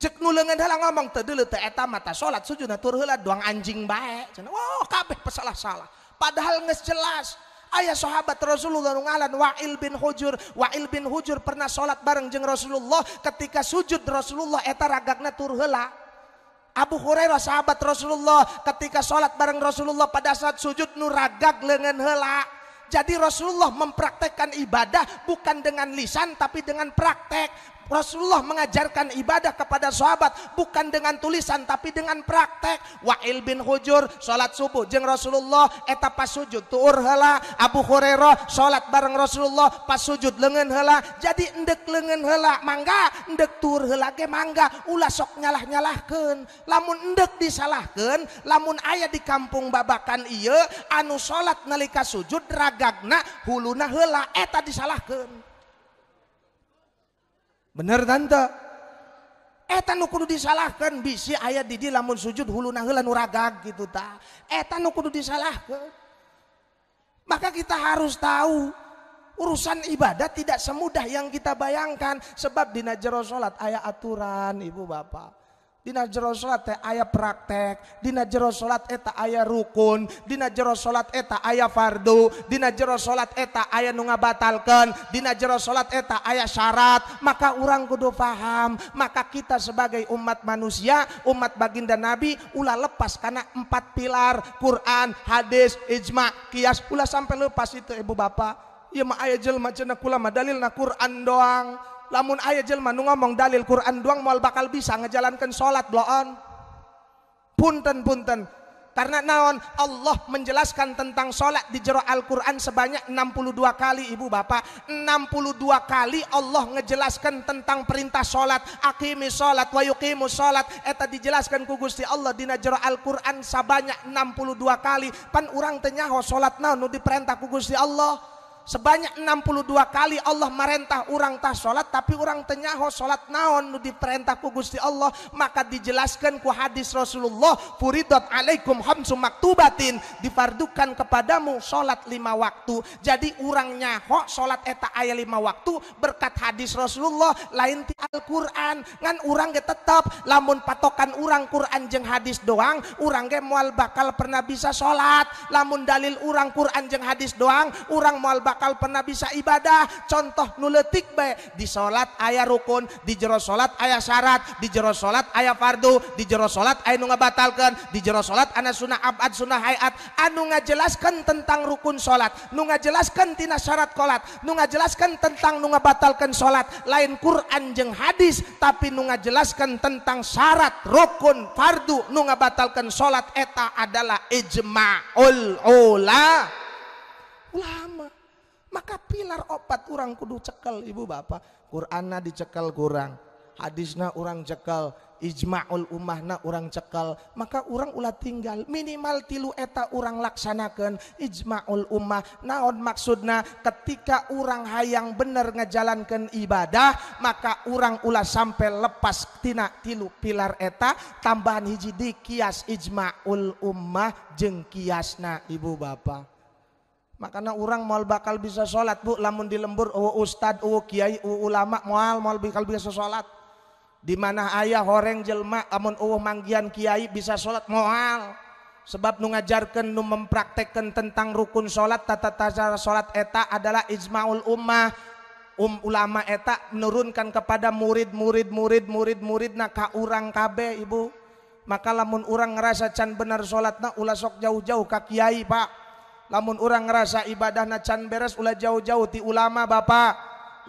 cek nu lengan hela ngong eta mata salat sujud na tur hela doang anjing ba kabeh pesa-salah padahal ngesjelas ayaah sahabat Rasulullah rungalan wail bin hujur wail bin hujur pernah salat bareng jeng Rasulullah ketika sujud Rasulullah etaragagna tur hela Abu Hurairah sahabat Rasulullah ketika sholat bareng Rasulullah pada saat sujud nuragak lengan helak. Jadi Rasulullah mempraktekkan ibadah bukan dengan lisan tapi dengan praktek. Rasulullah mengajarkan ibadah kepada sahabat bukan dengan tulisan tapi dengan praktek. Wa'il bin Hujur salat subuh jeng Rasulullah eta pas sujud tuur hela Abu Hurairah salat bareng Rasulullah pas sujud lengan hela jadi endek lengan hela mangga endek tuur hela ge mangga ulah sok nyalah-nyalahkeun lamun endek disalahkan lamun ayah di kampung babakan iya anu salat nalika sujud ragagna huluna hela eta disalahkan bener tante etan nu disalahkan bisi ayat didi lamun sujud hulu naheula nu gitu ta etan nu disalahkan maka kita harus tahu urusan ibadah tidak semudah yang kita bayangkan sebab di jero salat ayat aturan ibu bapak Dina jero salat teh aya praktek, Dina jero salat eta aya rukun, Dina jero salat eta aya fardu, Dina jero salat eta aya nu batalkan, Dina jero salat eta aya syarat, maka orang kudu faham, maka kita sebagai umat manusia, umat baginda Nabi ulah lepas karena empat pilar Quran, hadis, ijma, kias ulah sampai lepas itu ibu bapak. Ya mah aya jelma cenah kulama dalilna Quran doang lamun ayah jelma nu ngomong dalil Quran doang mal bakal bisa ngejalankan sholat bloon punten punten karena naon Allah menjelaskan tentang sholat di jero Al-Quran sebanyak 62 kali ibu bapak 62 kali Allah ngejelaskan tentang perintah sholat akimi sholat wa yukimu sholat eta dijelaskan ku Gusti Allah di jero Al-Quran sebanyak 62 kali pan tanya tenyaho sholat naon nu diperintah ku Gusti Allah sebanyak 62 kali Allah merentah orang tak sholat, tapi orang tenyaho sholat naon di perintah ku Allah maka dijelaskan ku hadis Rasulullah furidat alaikum hamsu maktubatin difardukan kepadamu sholat lima waktu jadi orang nyaho sholat eta ayat lima waktu berkat hadis Rasulullah lain ti Al-Qur'an ngan orang ge tetap lamun patokan orang Quran jeng hadis doang orang ge mual bakal pernah bisa sholat, lamun dalil orang Quran jeng hadis doang orang mual bakal bakal pernah bisa ibadah contoh nuletik be di sholat ayah rukun di jero salat ayah syarat di jero salat ayah fardu di jero salat ayah nu ngabatalkan di jero salat anak sunnah abad sunnah hayat anu ngajelaskan tentang rukun sholat nu jelaskan tina syarat kolat nu jelaskan tentang nu batalkan sholat lain Quran jeng hadis tapi nu jelaskan tentang syarat rukun fardu nu batalkan sholat eta adalah ijma'ul ula ulama maka pilar opat orang kudu cekel ibu bapak. Qur'anna dicekel kurang. Hadisna orang cekel. Ijma'ul umahna orang cekel. Maka orang ulah tinggal. Minimal tilu eta orang laksanakan. Ijma'ul umah. Naon maksudna ketika orang hayang bener ngejalankan ibadah. Maka orang ulah sampai lepas tina tilu pilar eta. Tambahan hiji di kias ijma'ul umah jeng kiasna ibu bapak. Makanya orang mal bakal bisa sholat bu, lamun di lembur, oh ustad, oh kiai, oh ulama, mual mal bakal bisa sholat. Di mana ayah horeng jelma, amun oh manggian kiai bisa sholat mual. Sebab nu ngajarkan, nu mempraktekkan tentang rukun sholat, tata cara sholat eta adalah ijma'ul ummah. Um, ulama eta menurunkan kepada murid-murid, murid-murid, murid, nah ka urang kabe ibu. Maka lamun orang ngerasa can benar nak, ulasok jauh-jauh ka kiai pak lamun orang ngerasa ibadah nacan beres ulah jauh-jauh ti ulama bapak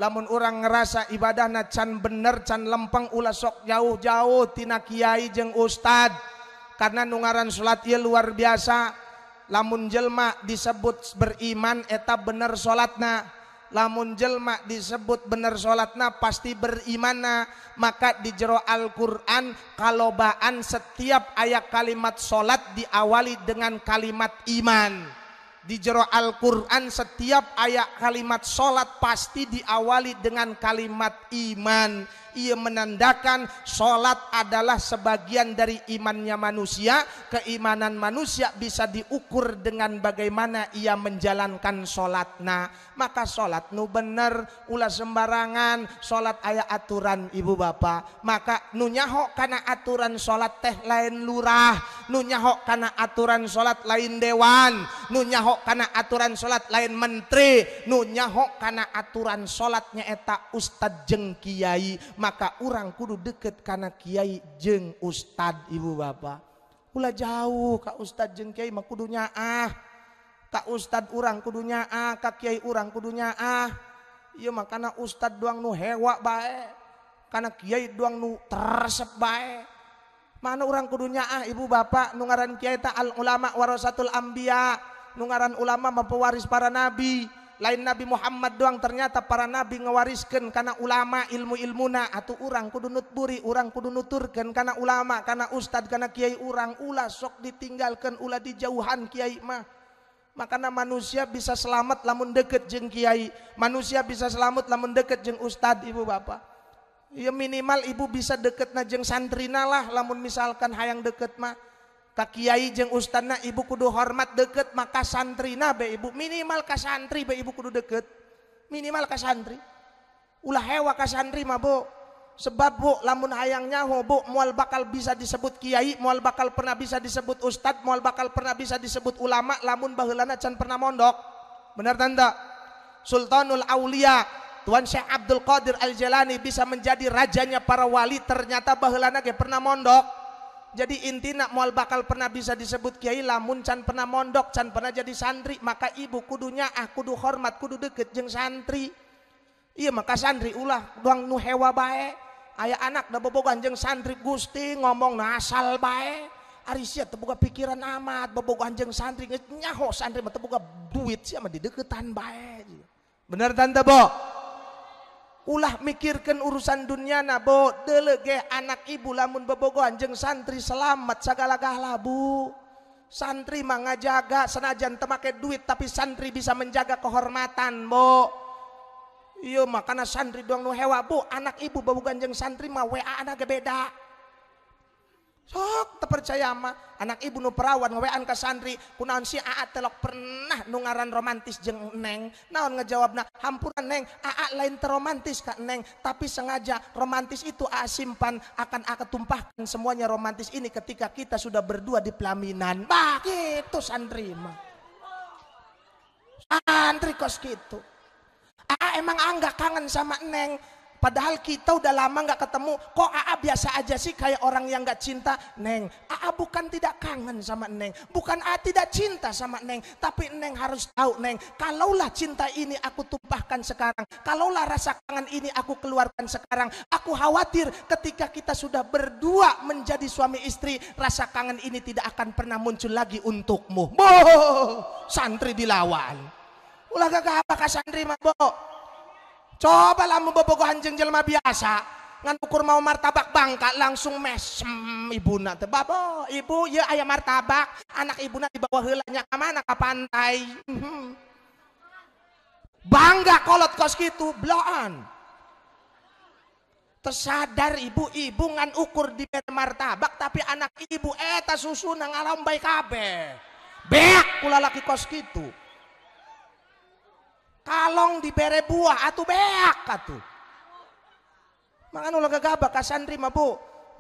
lamun orang ngerasa ibadah nacan bener can lempeng ulah sok jauh-jauh tina kiai jeng ustad karena nungaran sholat ieu luar biasa lamun jelma disebut beriman eta bener sholatna lamun jelma disebut bener sholatna pasti berimana maka di jero Al-Quran kalobaan setiap ayat kalimat sholat diawali dengan kalimat iman di jero Al-Quran setiap ayat kalimat sholat pasti diawali dengan kalimat iman ia menandakan sholat adalah sebagian dari imannya manusia keimanan manusia bisa diukur dengan bagaimana ia menjalankan Nah, maka sholat nu bener ulah sembarangan sholat ayat aturan ibu bapak maka nu nyaho karena aturan sholat teh lain lurah nu nyaho karena aturan sholat lain dewan nu nyaho karena aturan sholat lain menteri nu nyaho karena aturan sholatnya eta ustad jeng kiai Y maka urang kudu deket karena Kyai jeng Ustad ibu bapak pula jauh Kak Ustad jeng Kyai me kudunya ah tak Ustad orangrang kudunya akak Kyai urang kudunya ah makanan Ustad doang Nu hewa baike karena Kyai doang Nu tersepba mana orang kudunya ah Ibu ba nu ngan Kiai tak ulama war Satulambi nugararan ulama mepearis para nabi yang lain Nabi Muhammad doang ternyata para nabi ngewariskan karena ulama ilmu-ilmuna atau orang kudu nutburi orang kudu nuturkan karena ulama karena ustad karena kiai orang ulah sok ditinggalkan ulah dijauhan kiai mah makanya manusia bisa selamat lamun deket jeng kiai manusia bisa selamat lamun deket jeng ustad ibu bapak ya minimal ibu bisa deket najeng santrina lah lamun misalkan hayang deket mah tak kiai jeng Ustana Ibu kudu hormat deket maka santri nabe Ibu minimal kasantri santri be Ibu kudu deket minimal kasantri santri ulah hewa kas santri ma Bu sebab Bu lamun hayangnya nyaho Bu mual bakal bisa disebut Kiai mual bakal pernah bisa disebut Ustad mual bakal pernah bisa disebut ulama lamun bahulana can pernah mondok benar tanda Sultanul Aulia Tuan Syekh Abdul Qadir Al-Jalani bisa menjadi rajanya para wali ternyata bahulana ge pernah mondok jadi intina mual bakal pernah bisa disebut kiai lamun can pernah mondok can pernah jadi santri maka ibu kudunya ah kudu hormat kudu deket jeng santri iya maka santri ulah doang nu hewa bae ayah anak da bobogan jeng santri gusti ngomong nasal bae ari sia teboga pikiran amat bobogan jeng santri nyaho santri mah teboga duit sih mah di deketan bae bener tante boh ui Ulah mikirkan urusan dunia nabo delege anak ibu lamun bebogohan jeng santri selamat segalaga labu santri manga jaga sanajan temakai duit tapi santri bisa menjaga kehormatan mo yo makanan santri doang lu hewa Bu anak ibu ba ganjeng santri mauwa anak gebeda Sok terpercaya ama anak ibu nu perawan wean ke santri kunaon si aa telok pernah nungaran romantis jeng neng naon ngejawabna hampuran neng aa lain teromantis kak neng tapi sengaja romantis itu aa simpan akan aa tumpahkan semuanya romantis ini ketika kita sudah berdua di pelaminan bah gitu santri mah santri kos gitu aa emang angga kangen sama neng Padahal kita udah lama nggak ketemu. Kok AA biasa aja sih kayak orang yang nggak cinta? Neng, AA bukan tidak kangen sama Neng. Bukan AA tidak cinta sama Neng. Tapi Neng harus tahu Neng, kalaulah cinta ini aku tumpahkan sekarang. Kalaulah rasa kangen ini aku keluarkan sekarang. Aku khawatir ketika kita sudah berdua menjadi suami istri. Rasa kangen ini tidak akan pernah muncul lagi untukmu. Boh, santri dilawan. Ulah gak apa santri mah, boh. Coba cobalah membobok anjing jelma biasa ngan ukur mau martabak bangka langsung mesem ibu teh babo ibu ya ayam martabak anak ibu dibawa helanya ke mana ke pantai mhm. bangga kolot kos gitu bloan tersadar ibu-ibu ngan ukur di martabak tapi anak ibu eta susu baik kabe beak kulalaki kos gitu kalong dibere buah atuh beak atuh makan ulah gegabah ka ma mah bu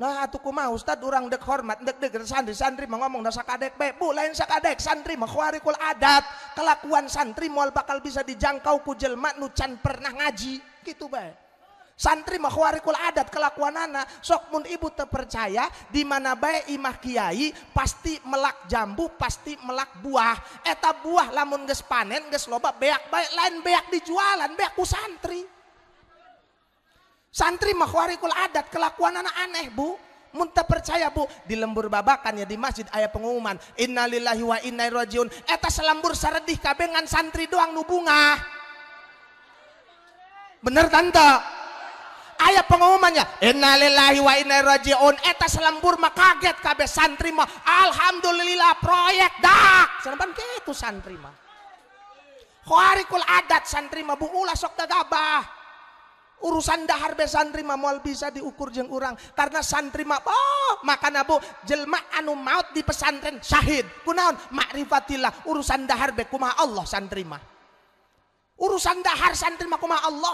nah atuh kumaha ustad urang dek hormat dek dek santri santri mengomong ngomong kadek nah, sakadek be bu lain sakadek santri mah kuarikul adat kelakuan santri mual bakal bisa dijangkau ku jelma nu can pernah ngaji gitu bae Santri mah kuarikul adat kelakuan anak. Sok mun ibu terpercaya di mana baik imah kiai pasti melak jambu, pasti melak buah. Eta buah lamun ges panen ges loba beak baik lain beak dijualan, beak ku santri. Santri mah kuarikul adat kelakuan anak aneh, Bu. Mun percaya bu di lembur babakan ya di masjid ayat pengumuman innalillahi wa inna rojiun eta selambur saredih kabengan santri doang nubunga bener tante ayat pengumumannya innalillahi wa inna rajiun eta selembur mah kaget kabeh santri mah alhamdulillah proyek dak sanepan kitu santri mah kharikul adat santri mah buulah sok dagabah urusan dahar be santri mah moal bisa diukur jeung urang karena santri mah oh makan abu jelma anu maut di pesantren syahid kunaon makrifatillah urusan dahar be kumaha Allah santri mah urusan dahar santri mah kumaha Allah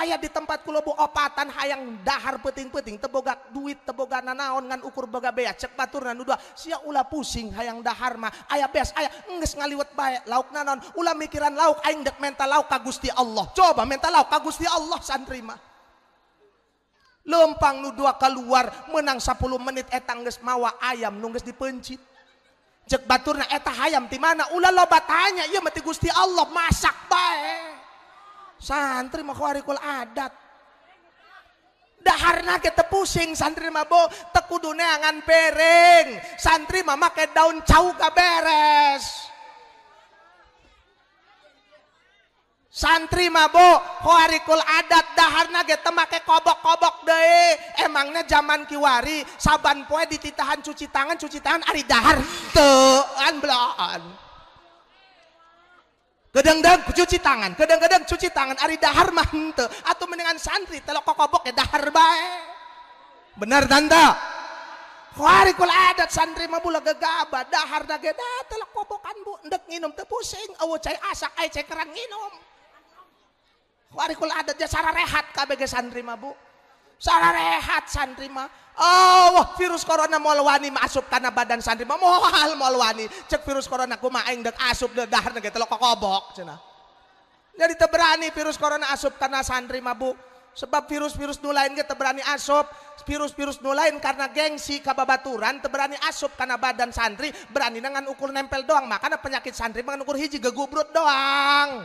ayah di tempat kulo bu opatan hayang dahar peting-peting teboga duit teboga nanaon ngan ukur boga bea cek baturna nan dua sia ulah pusing hayang dahar mah ayah beas ayah nges ngaliwet bae lauk nanon ulah mikiran lauk aing dek mental lauk ka Allah coba mental lauk ka Allah santri mah lempang nu dua keluar menang 10 menit etang nges mawa ayam nungges dipencit cek baturna eta hayam di mana ulah lo batanya, ya mati Gusti Allah masak bae Santri mah warikul adat. Daharna kita pusing santri mah bo tekudune neangan piring. Santri mah make daun cau ka beres. Santri mah bo adat daharna kita make kobok-kobok deh. Emangnya zaman kiwari saban poe dititahan cuci tangan cuci tangan ari dahar teuan belaan. Kadang-kadang cuci tangan, kadang-kadang cuci tangan, ari dahar mah henteu atau mendingan santri telok kokobok ya dahar bae. Benar tanda. kul adat santri mah bula gegaba, dahar da ge telok kobokan bu, ndek nginum teu pusing, eueuh cai asak ai cai kerang nginum. kul adat jasa rehat kabeh ge santri mah bu. Salah rehat santri mah. Oh, virus corona mau lewani masuk tanah badan santri mah moal molwani. Cek virus corona ku mah aing dek asup dek dahar nge lo kokobok cina, Jadi teberani virus corona asup tanah santri mah bu. Sebab virus-virus nu lain ge teberani asup. Virus-virus nu lain karena gengsi kababaturan teberani asup karena badan santri berani dengan ukur nempel doang. Makanya penyakit santri dengan ukur hiji gegubrut doang.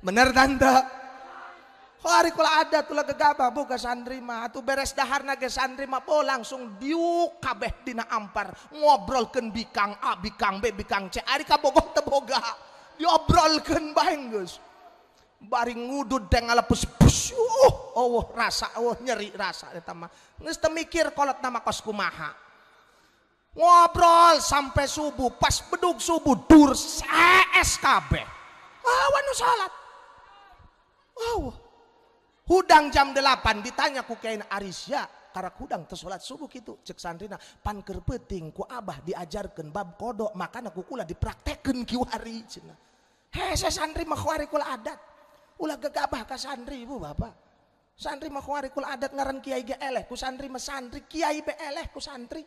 Bener tante. Ari kula ada tulah gegabah buka sandrima atuh beres daharna ge sandrima po langsung diuk kabeh dina ampar ngobrolkeun bikang A bikang B bikang C ari kabogoh teu boga diobrolkeun bae geus bari ngudud deng alepus pus uh oh rasa oh nyeri rasa eta mah geus teu mikir kolot nama kos kumaha ngobrol sampai subuh pas beduk subuh dur SKB awan salat wow hudang jam delapan ditanya ku kain arisya karena hudang tersolat subuh gitu cek sandrina pan kerpeting ku abah diajarkan bab kodok makan aku kula dipraktekin kiwari cina heh sandri makwari kula adat ulah gegabah ke sandri ibu bapak sandri makwari kula adat ngaran kiai geleh. ku sandri mesandri kiai beleh ku santri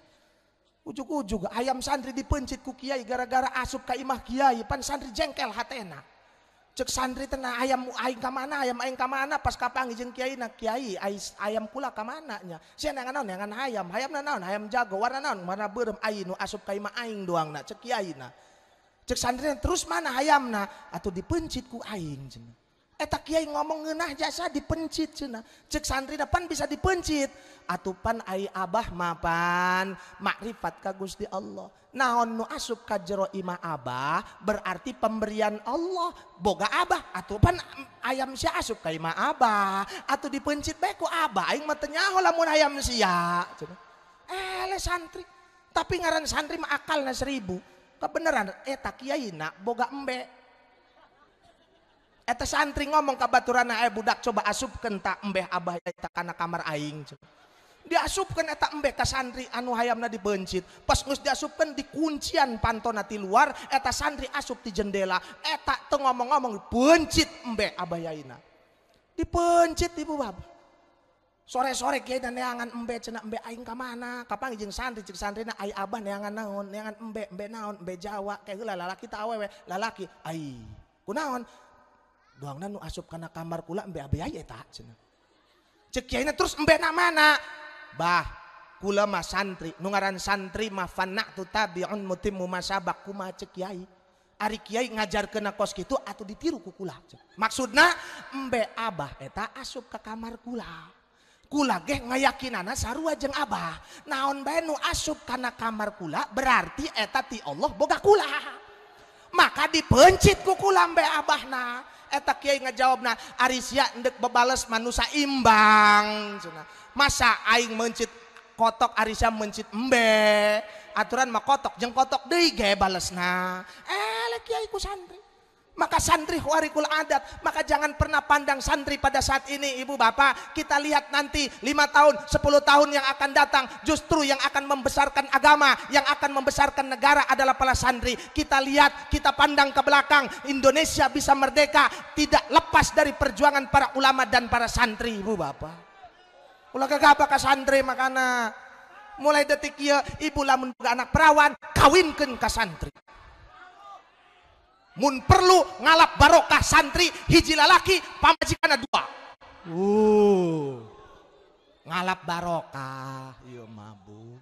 ujuk-ujuk ayam sandri dipencit ku kiai gara-gara asup ka imah kiai pan sandri jengkel hatenak cek santri tena nah, ayam aing kamana ayam aing kamana pas kapang izin kiai na kiai ayam kula kamana nya si nang naon nang ayam ayam na naon ayam jago warna naon warna berem aing nu asup kaima aing doang na cek kiai na cek santri terus mana ayam na atau dipencit ku aing cenah eta kiai ngomong ngeunah jasa dipencit cenah cek santri depan bisa dipencit atupan ai abah mapan makrifat ka Gusti Allah naon nu asup ka jero ima abah berarti pemberian Allah boga abah atupan ayam sia asup ka ima abah atuh dipencit bae ku abah aing mah teu nyaho lamun ayam sia eh le santri tapi ngaran santri mah akalna seribu kebenaran eta eh, kiai nak boga embe Eta santri ngomong ke baturan eh budak coba asup kentak embeh abah eta kana kamar aing. Coba diasupkan eta embe ka santri anu hayamna dibencit pas geus diasupkan dikuncian pantona di luar eta santri asup di jendela eta teu ngomong-ngomong bencit embe abayaina dipencit ibu bab sore-sore kiai dan neangan embe cina embe aing ka mana kapang jeung santri cik santri na ai abah neangan naon neangan embe embe naon embe Jawa kayak heula lalaki ta awewe lalaki ai kunaon doangna nu asup kana kamar kula embe abayaya eta cina cek terus embe na mana kulamah santri nu ngaran santri mafannak tuhtaon mutim mu masah kuma cekyai Arikyai ngajar kena kos itu atau ditiruku kula maksud na mbe abah eteta asup ka kamar kula kula geh ngayakin naana saruajeng Abah naon ba nu asup kana kamar kula berarti etati Allah boga kula maka dipencitku kula Mmbe abah na. tak nga jawab na Arisia dekg bebales manusa imbang masa aying mencit kotok ariya mencit Mmbe aturan makotookk jeng kotk DG bales nalakiiku eh, santri Maka santri warikul adat, maka jangan pernah pandang santri pada saat ini ibu bapak. Kita lihat nanti lima tahun, 10 tahun yang akan datang, justru yang akan membesarkan agama, yang akan membesarkan negara adalah para santri. Kita lihat, kita pandang ke belakang, Indonesia bisa merdeka, tidak lepas dari perjuangan para ulama dan para santri ibu bapak. Ulah kagak apa santri makana mulai detik ya ibu lamun anak perawan kawinkan ke santri mun perlu ngalap barokah santri hiji lalaki pamajikan dua uh ngalap barokah iya mabu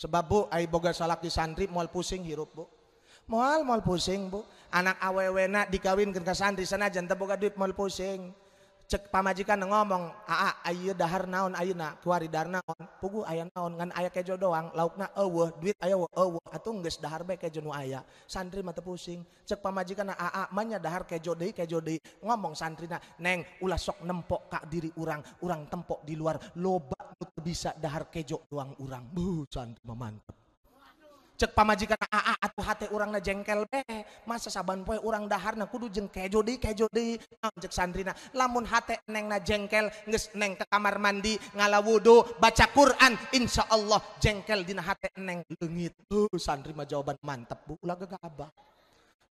sebab bu ai boga salaki santri mual pusing hirup bu mual mual pusing bu anak awewena dikawin ke santri sana jangan boga duit mual pusing cek pamajikan ngomong aa ayo dahar naon ayeuna kuari dahar naon pugu ayah naon ngan ayah kejo doang laukna eueuh duit ayah eueuh atuh geus dahar be kejo nu aya santri mata pusing cek pamajikan aa manya dahar kejo deui kejo deui ngomong santrina neng ulah sok nempok kak diri urang urang tempok di luar loba nu bisa dahar kejo doang urang buh santri mah mantep cek pamajikan aa atuh hati orang na jengkel be masa saban poe orang dahar na kudu jeng kejo di kejo di cek sandrina lamun hati neng na jengkel nges neng ke kamar mandi ngalawudu baca Quran insya Allah jengkel dina hati neng lengit tuh sandri mah jawaban mantep bu ulah gegabah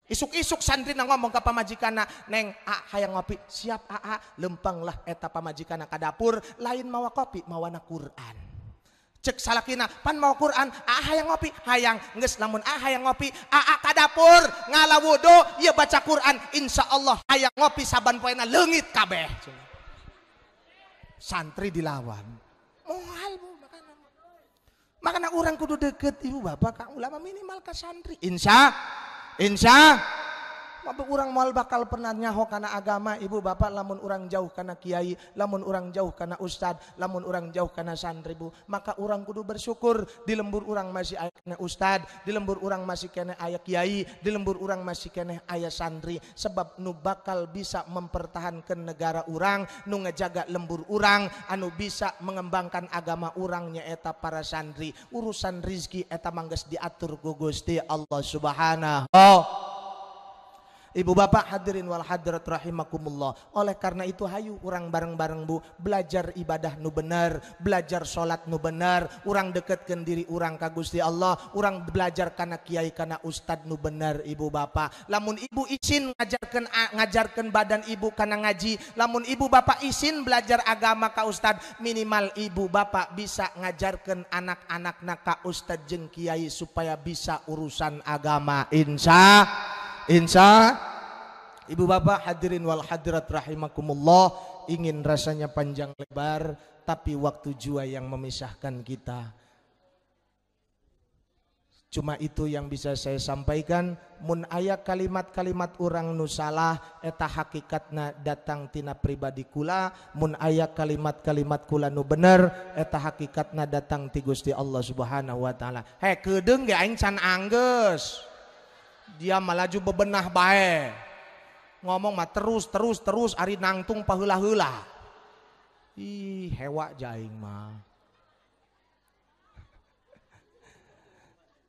Isuk-isuk sandrina ngomong ke pamajikana, neng a hayang ngopi, siap a a lempanglah eta pamajikana ke dapur, lain mawa kopi, mawa na Quran cek salakina pan mau Quran ah yang ngopi hayang nges lamun ah yang ngopi aa ka dapur ngalawudo ya baca Quran insya Allah hayang ngopi saban poena lengit kabeh santri dilawan moal bu makana makana urang kudu deket ibu bapak ka ulama minimal ke santri insya insya orang maal bakal pernah nyaho karena agama Ibu Bapak lamun orangrang jauh karena Kyai lamun orangrang jauh karena Ustad lamun orang jauh karena santri Bu maka orang kudu bersyukur di lembur urang masih ayaeh Ustad di lembur urang masih kene aya Kyai di lembur urang masih kene ayah sanri sebab nu bakal bisa mempertahankan negara urang nu ngejaga lembur urang anu bisa mengembangkan agama urangnya eta para sanri urusan rizki eta manggis diaturku Gusti Allah Subhana ho Ibu bapak hadirin wal hadirat rahimakumullah. Oleh karena itu hayu orang bareng-bareng bu. Belajar ibadah nu benar, Belajar sholat nu benar. Orang deketkan diri orang kagusti Allah. Orang belajar karena kiai karena ustad nu benar ibu bapak. Lamun ibu izin ngajarkan ngajarkan badan ibu karena ngaji. Lamun ibu bapak izin belajar agama ka ustad. Minimal ibu bapak bisa ngajarkan anak-anak naka ustad jeng kiai supaya bisa urusan agama insya Insya Ibu bapak hadirin wal hadirat rahimakumullah ingin rasanya panjang lebar tapi waktu jua yang memisahkan kita. Cuma itu yang bisa saya sampaikan. Mun aya kalimat-kalimat orang nusalah eta hakikatna datang tina pribadi kula. Mun aya kalimat-kalimat kula nu bener eta hakikatna datang ti Gusti Allah Subhanahu wa taala. Hei kedeung ge aing can angges dia melaju bebenah bae ngomong mah terus terus terus ari nangtung pahula-hula ih hewa jaing mah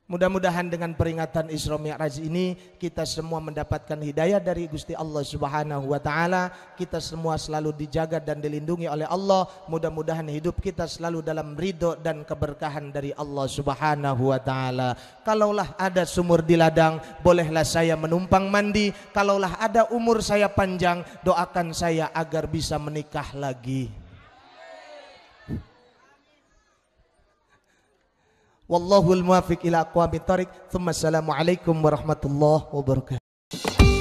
Mudah-mudahan dengan peringatan Isra Mi'raj ini kita semua mendapatkan hidayah dari Gusti Allah Subhanahu wa taala. Kita semua selalu dijaga dan dilindungi oleh Allah. Mudah-mudahan hidup kita selalu dalam ridho dan keberkahan dari Allah Subhanahu wa taala. Kalaulah ada sumur di ladang, bolehlah saya menumpang mandi. Kalaulah ada umur saya panjang, doakan saya agar bisa menikah lagi. Wallahul muwafiq ila aqwamit thumma assalamu alaikum warahmatullahi wabarakatuh.